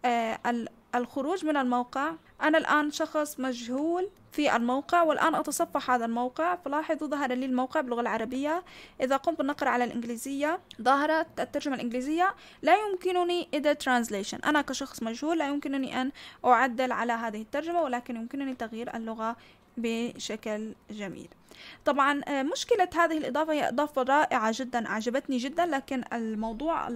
آه، الخروج من الموقع أنا الآن شخص مجهول في الموقع والآن أتصفح هذا الموقع فلاحظوا ظهر لي الموقع باللغة العربية إذا قمت بالنقر على الإنجليزية ظهرت الترجمة الإنجليزية لا يمكنني إذا ترانزليشن أنا كشخص مجهول لا يمكنني أن أعدل على هذه الترجمة ولكن يمكنني تغيير اللغة بشكل جميل طبعا آه، مشكلة هذه الإضافة هي إضافة رائعة جدا أعجبتني جدا لكن الموضوع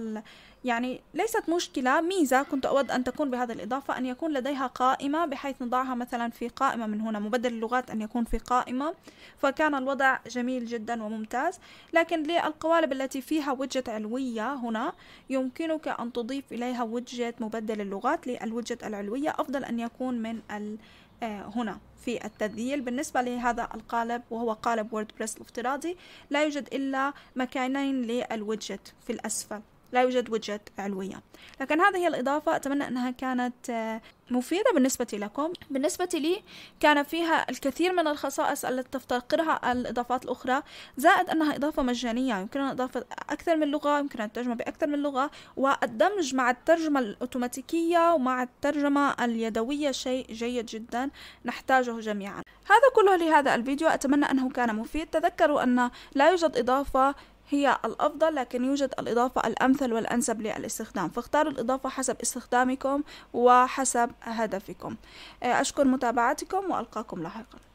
يعني ليست مشكلة ميزة كنت أود أن تكون بهذا الإضافة أن يكون لديها قائمة بحيث نضعها مثلا في قائمة من هنا مبدل اللغات أن يكون في قائمة فكان الوضع جميل جدا وممتاز لكن للقوالب التي فيها وجة علوية هنا يمكنك أن تضيف إليها وجة مبدل اللغات للوجة العلوية أفضل أن يكون من ال آه، هنا في التذييل بالنسبة لهذا القالب وهو قالب ووردبريس الافتراضي لا يوجد إلا مكانين للوجت في الأسفل لا يوجد وجهة علوية لكن هذه هي الإضافة أتمنى أنها كانت آه، مفيدة بالنسبة لكم بالنسبة لي كان فيها الكثير من الخصائص التي تفتقرها الإضافات الأخرى زائد أنها إضافة مجانية يمكننا إضافة أكثر من لغة يمكنها الترجمة بأكثر من لغة والدمج مع الترجمة الأوتوماتيكية ومع الترجمة اليدوية شيء جيد جدا نحتاجه جميعا هذا كله لهذا الفيديو أتمنى أنه كان مفيد تذكروا أن لا يوجد إضافة هي الأفضل لكن يوجد الإضافة الأمثل والأنسب للاستخدام فاختاروا الإضافة حسب استخدامكم وحسب هدفكم أشكر متابعتكم وألقاكم لاحقاً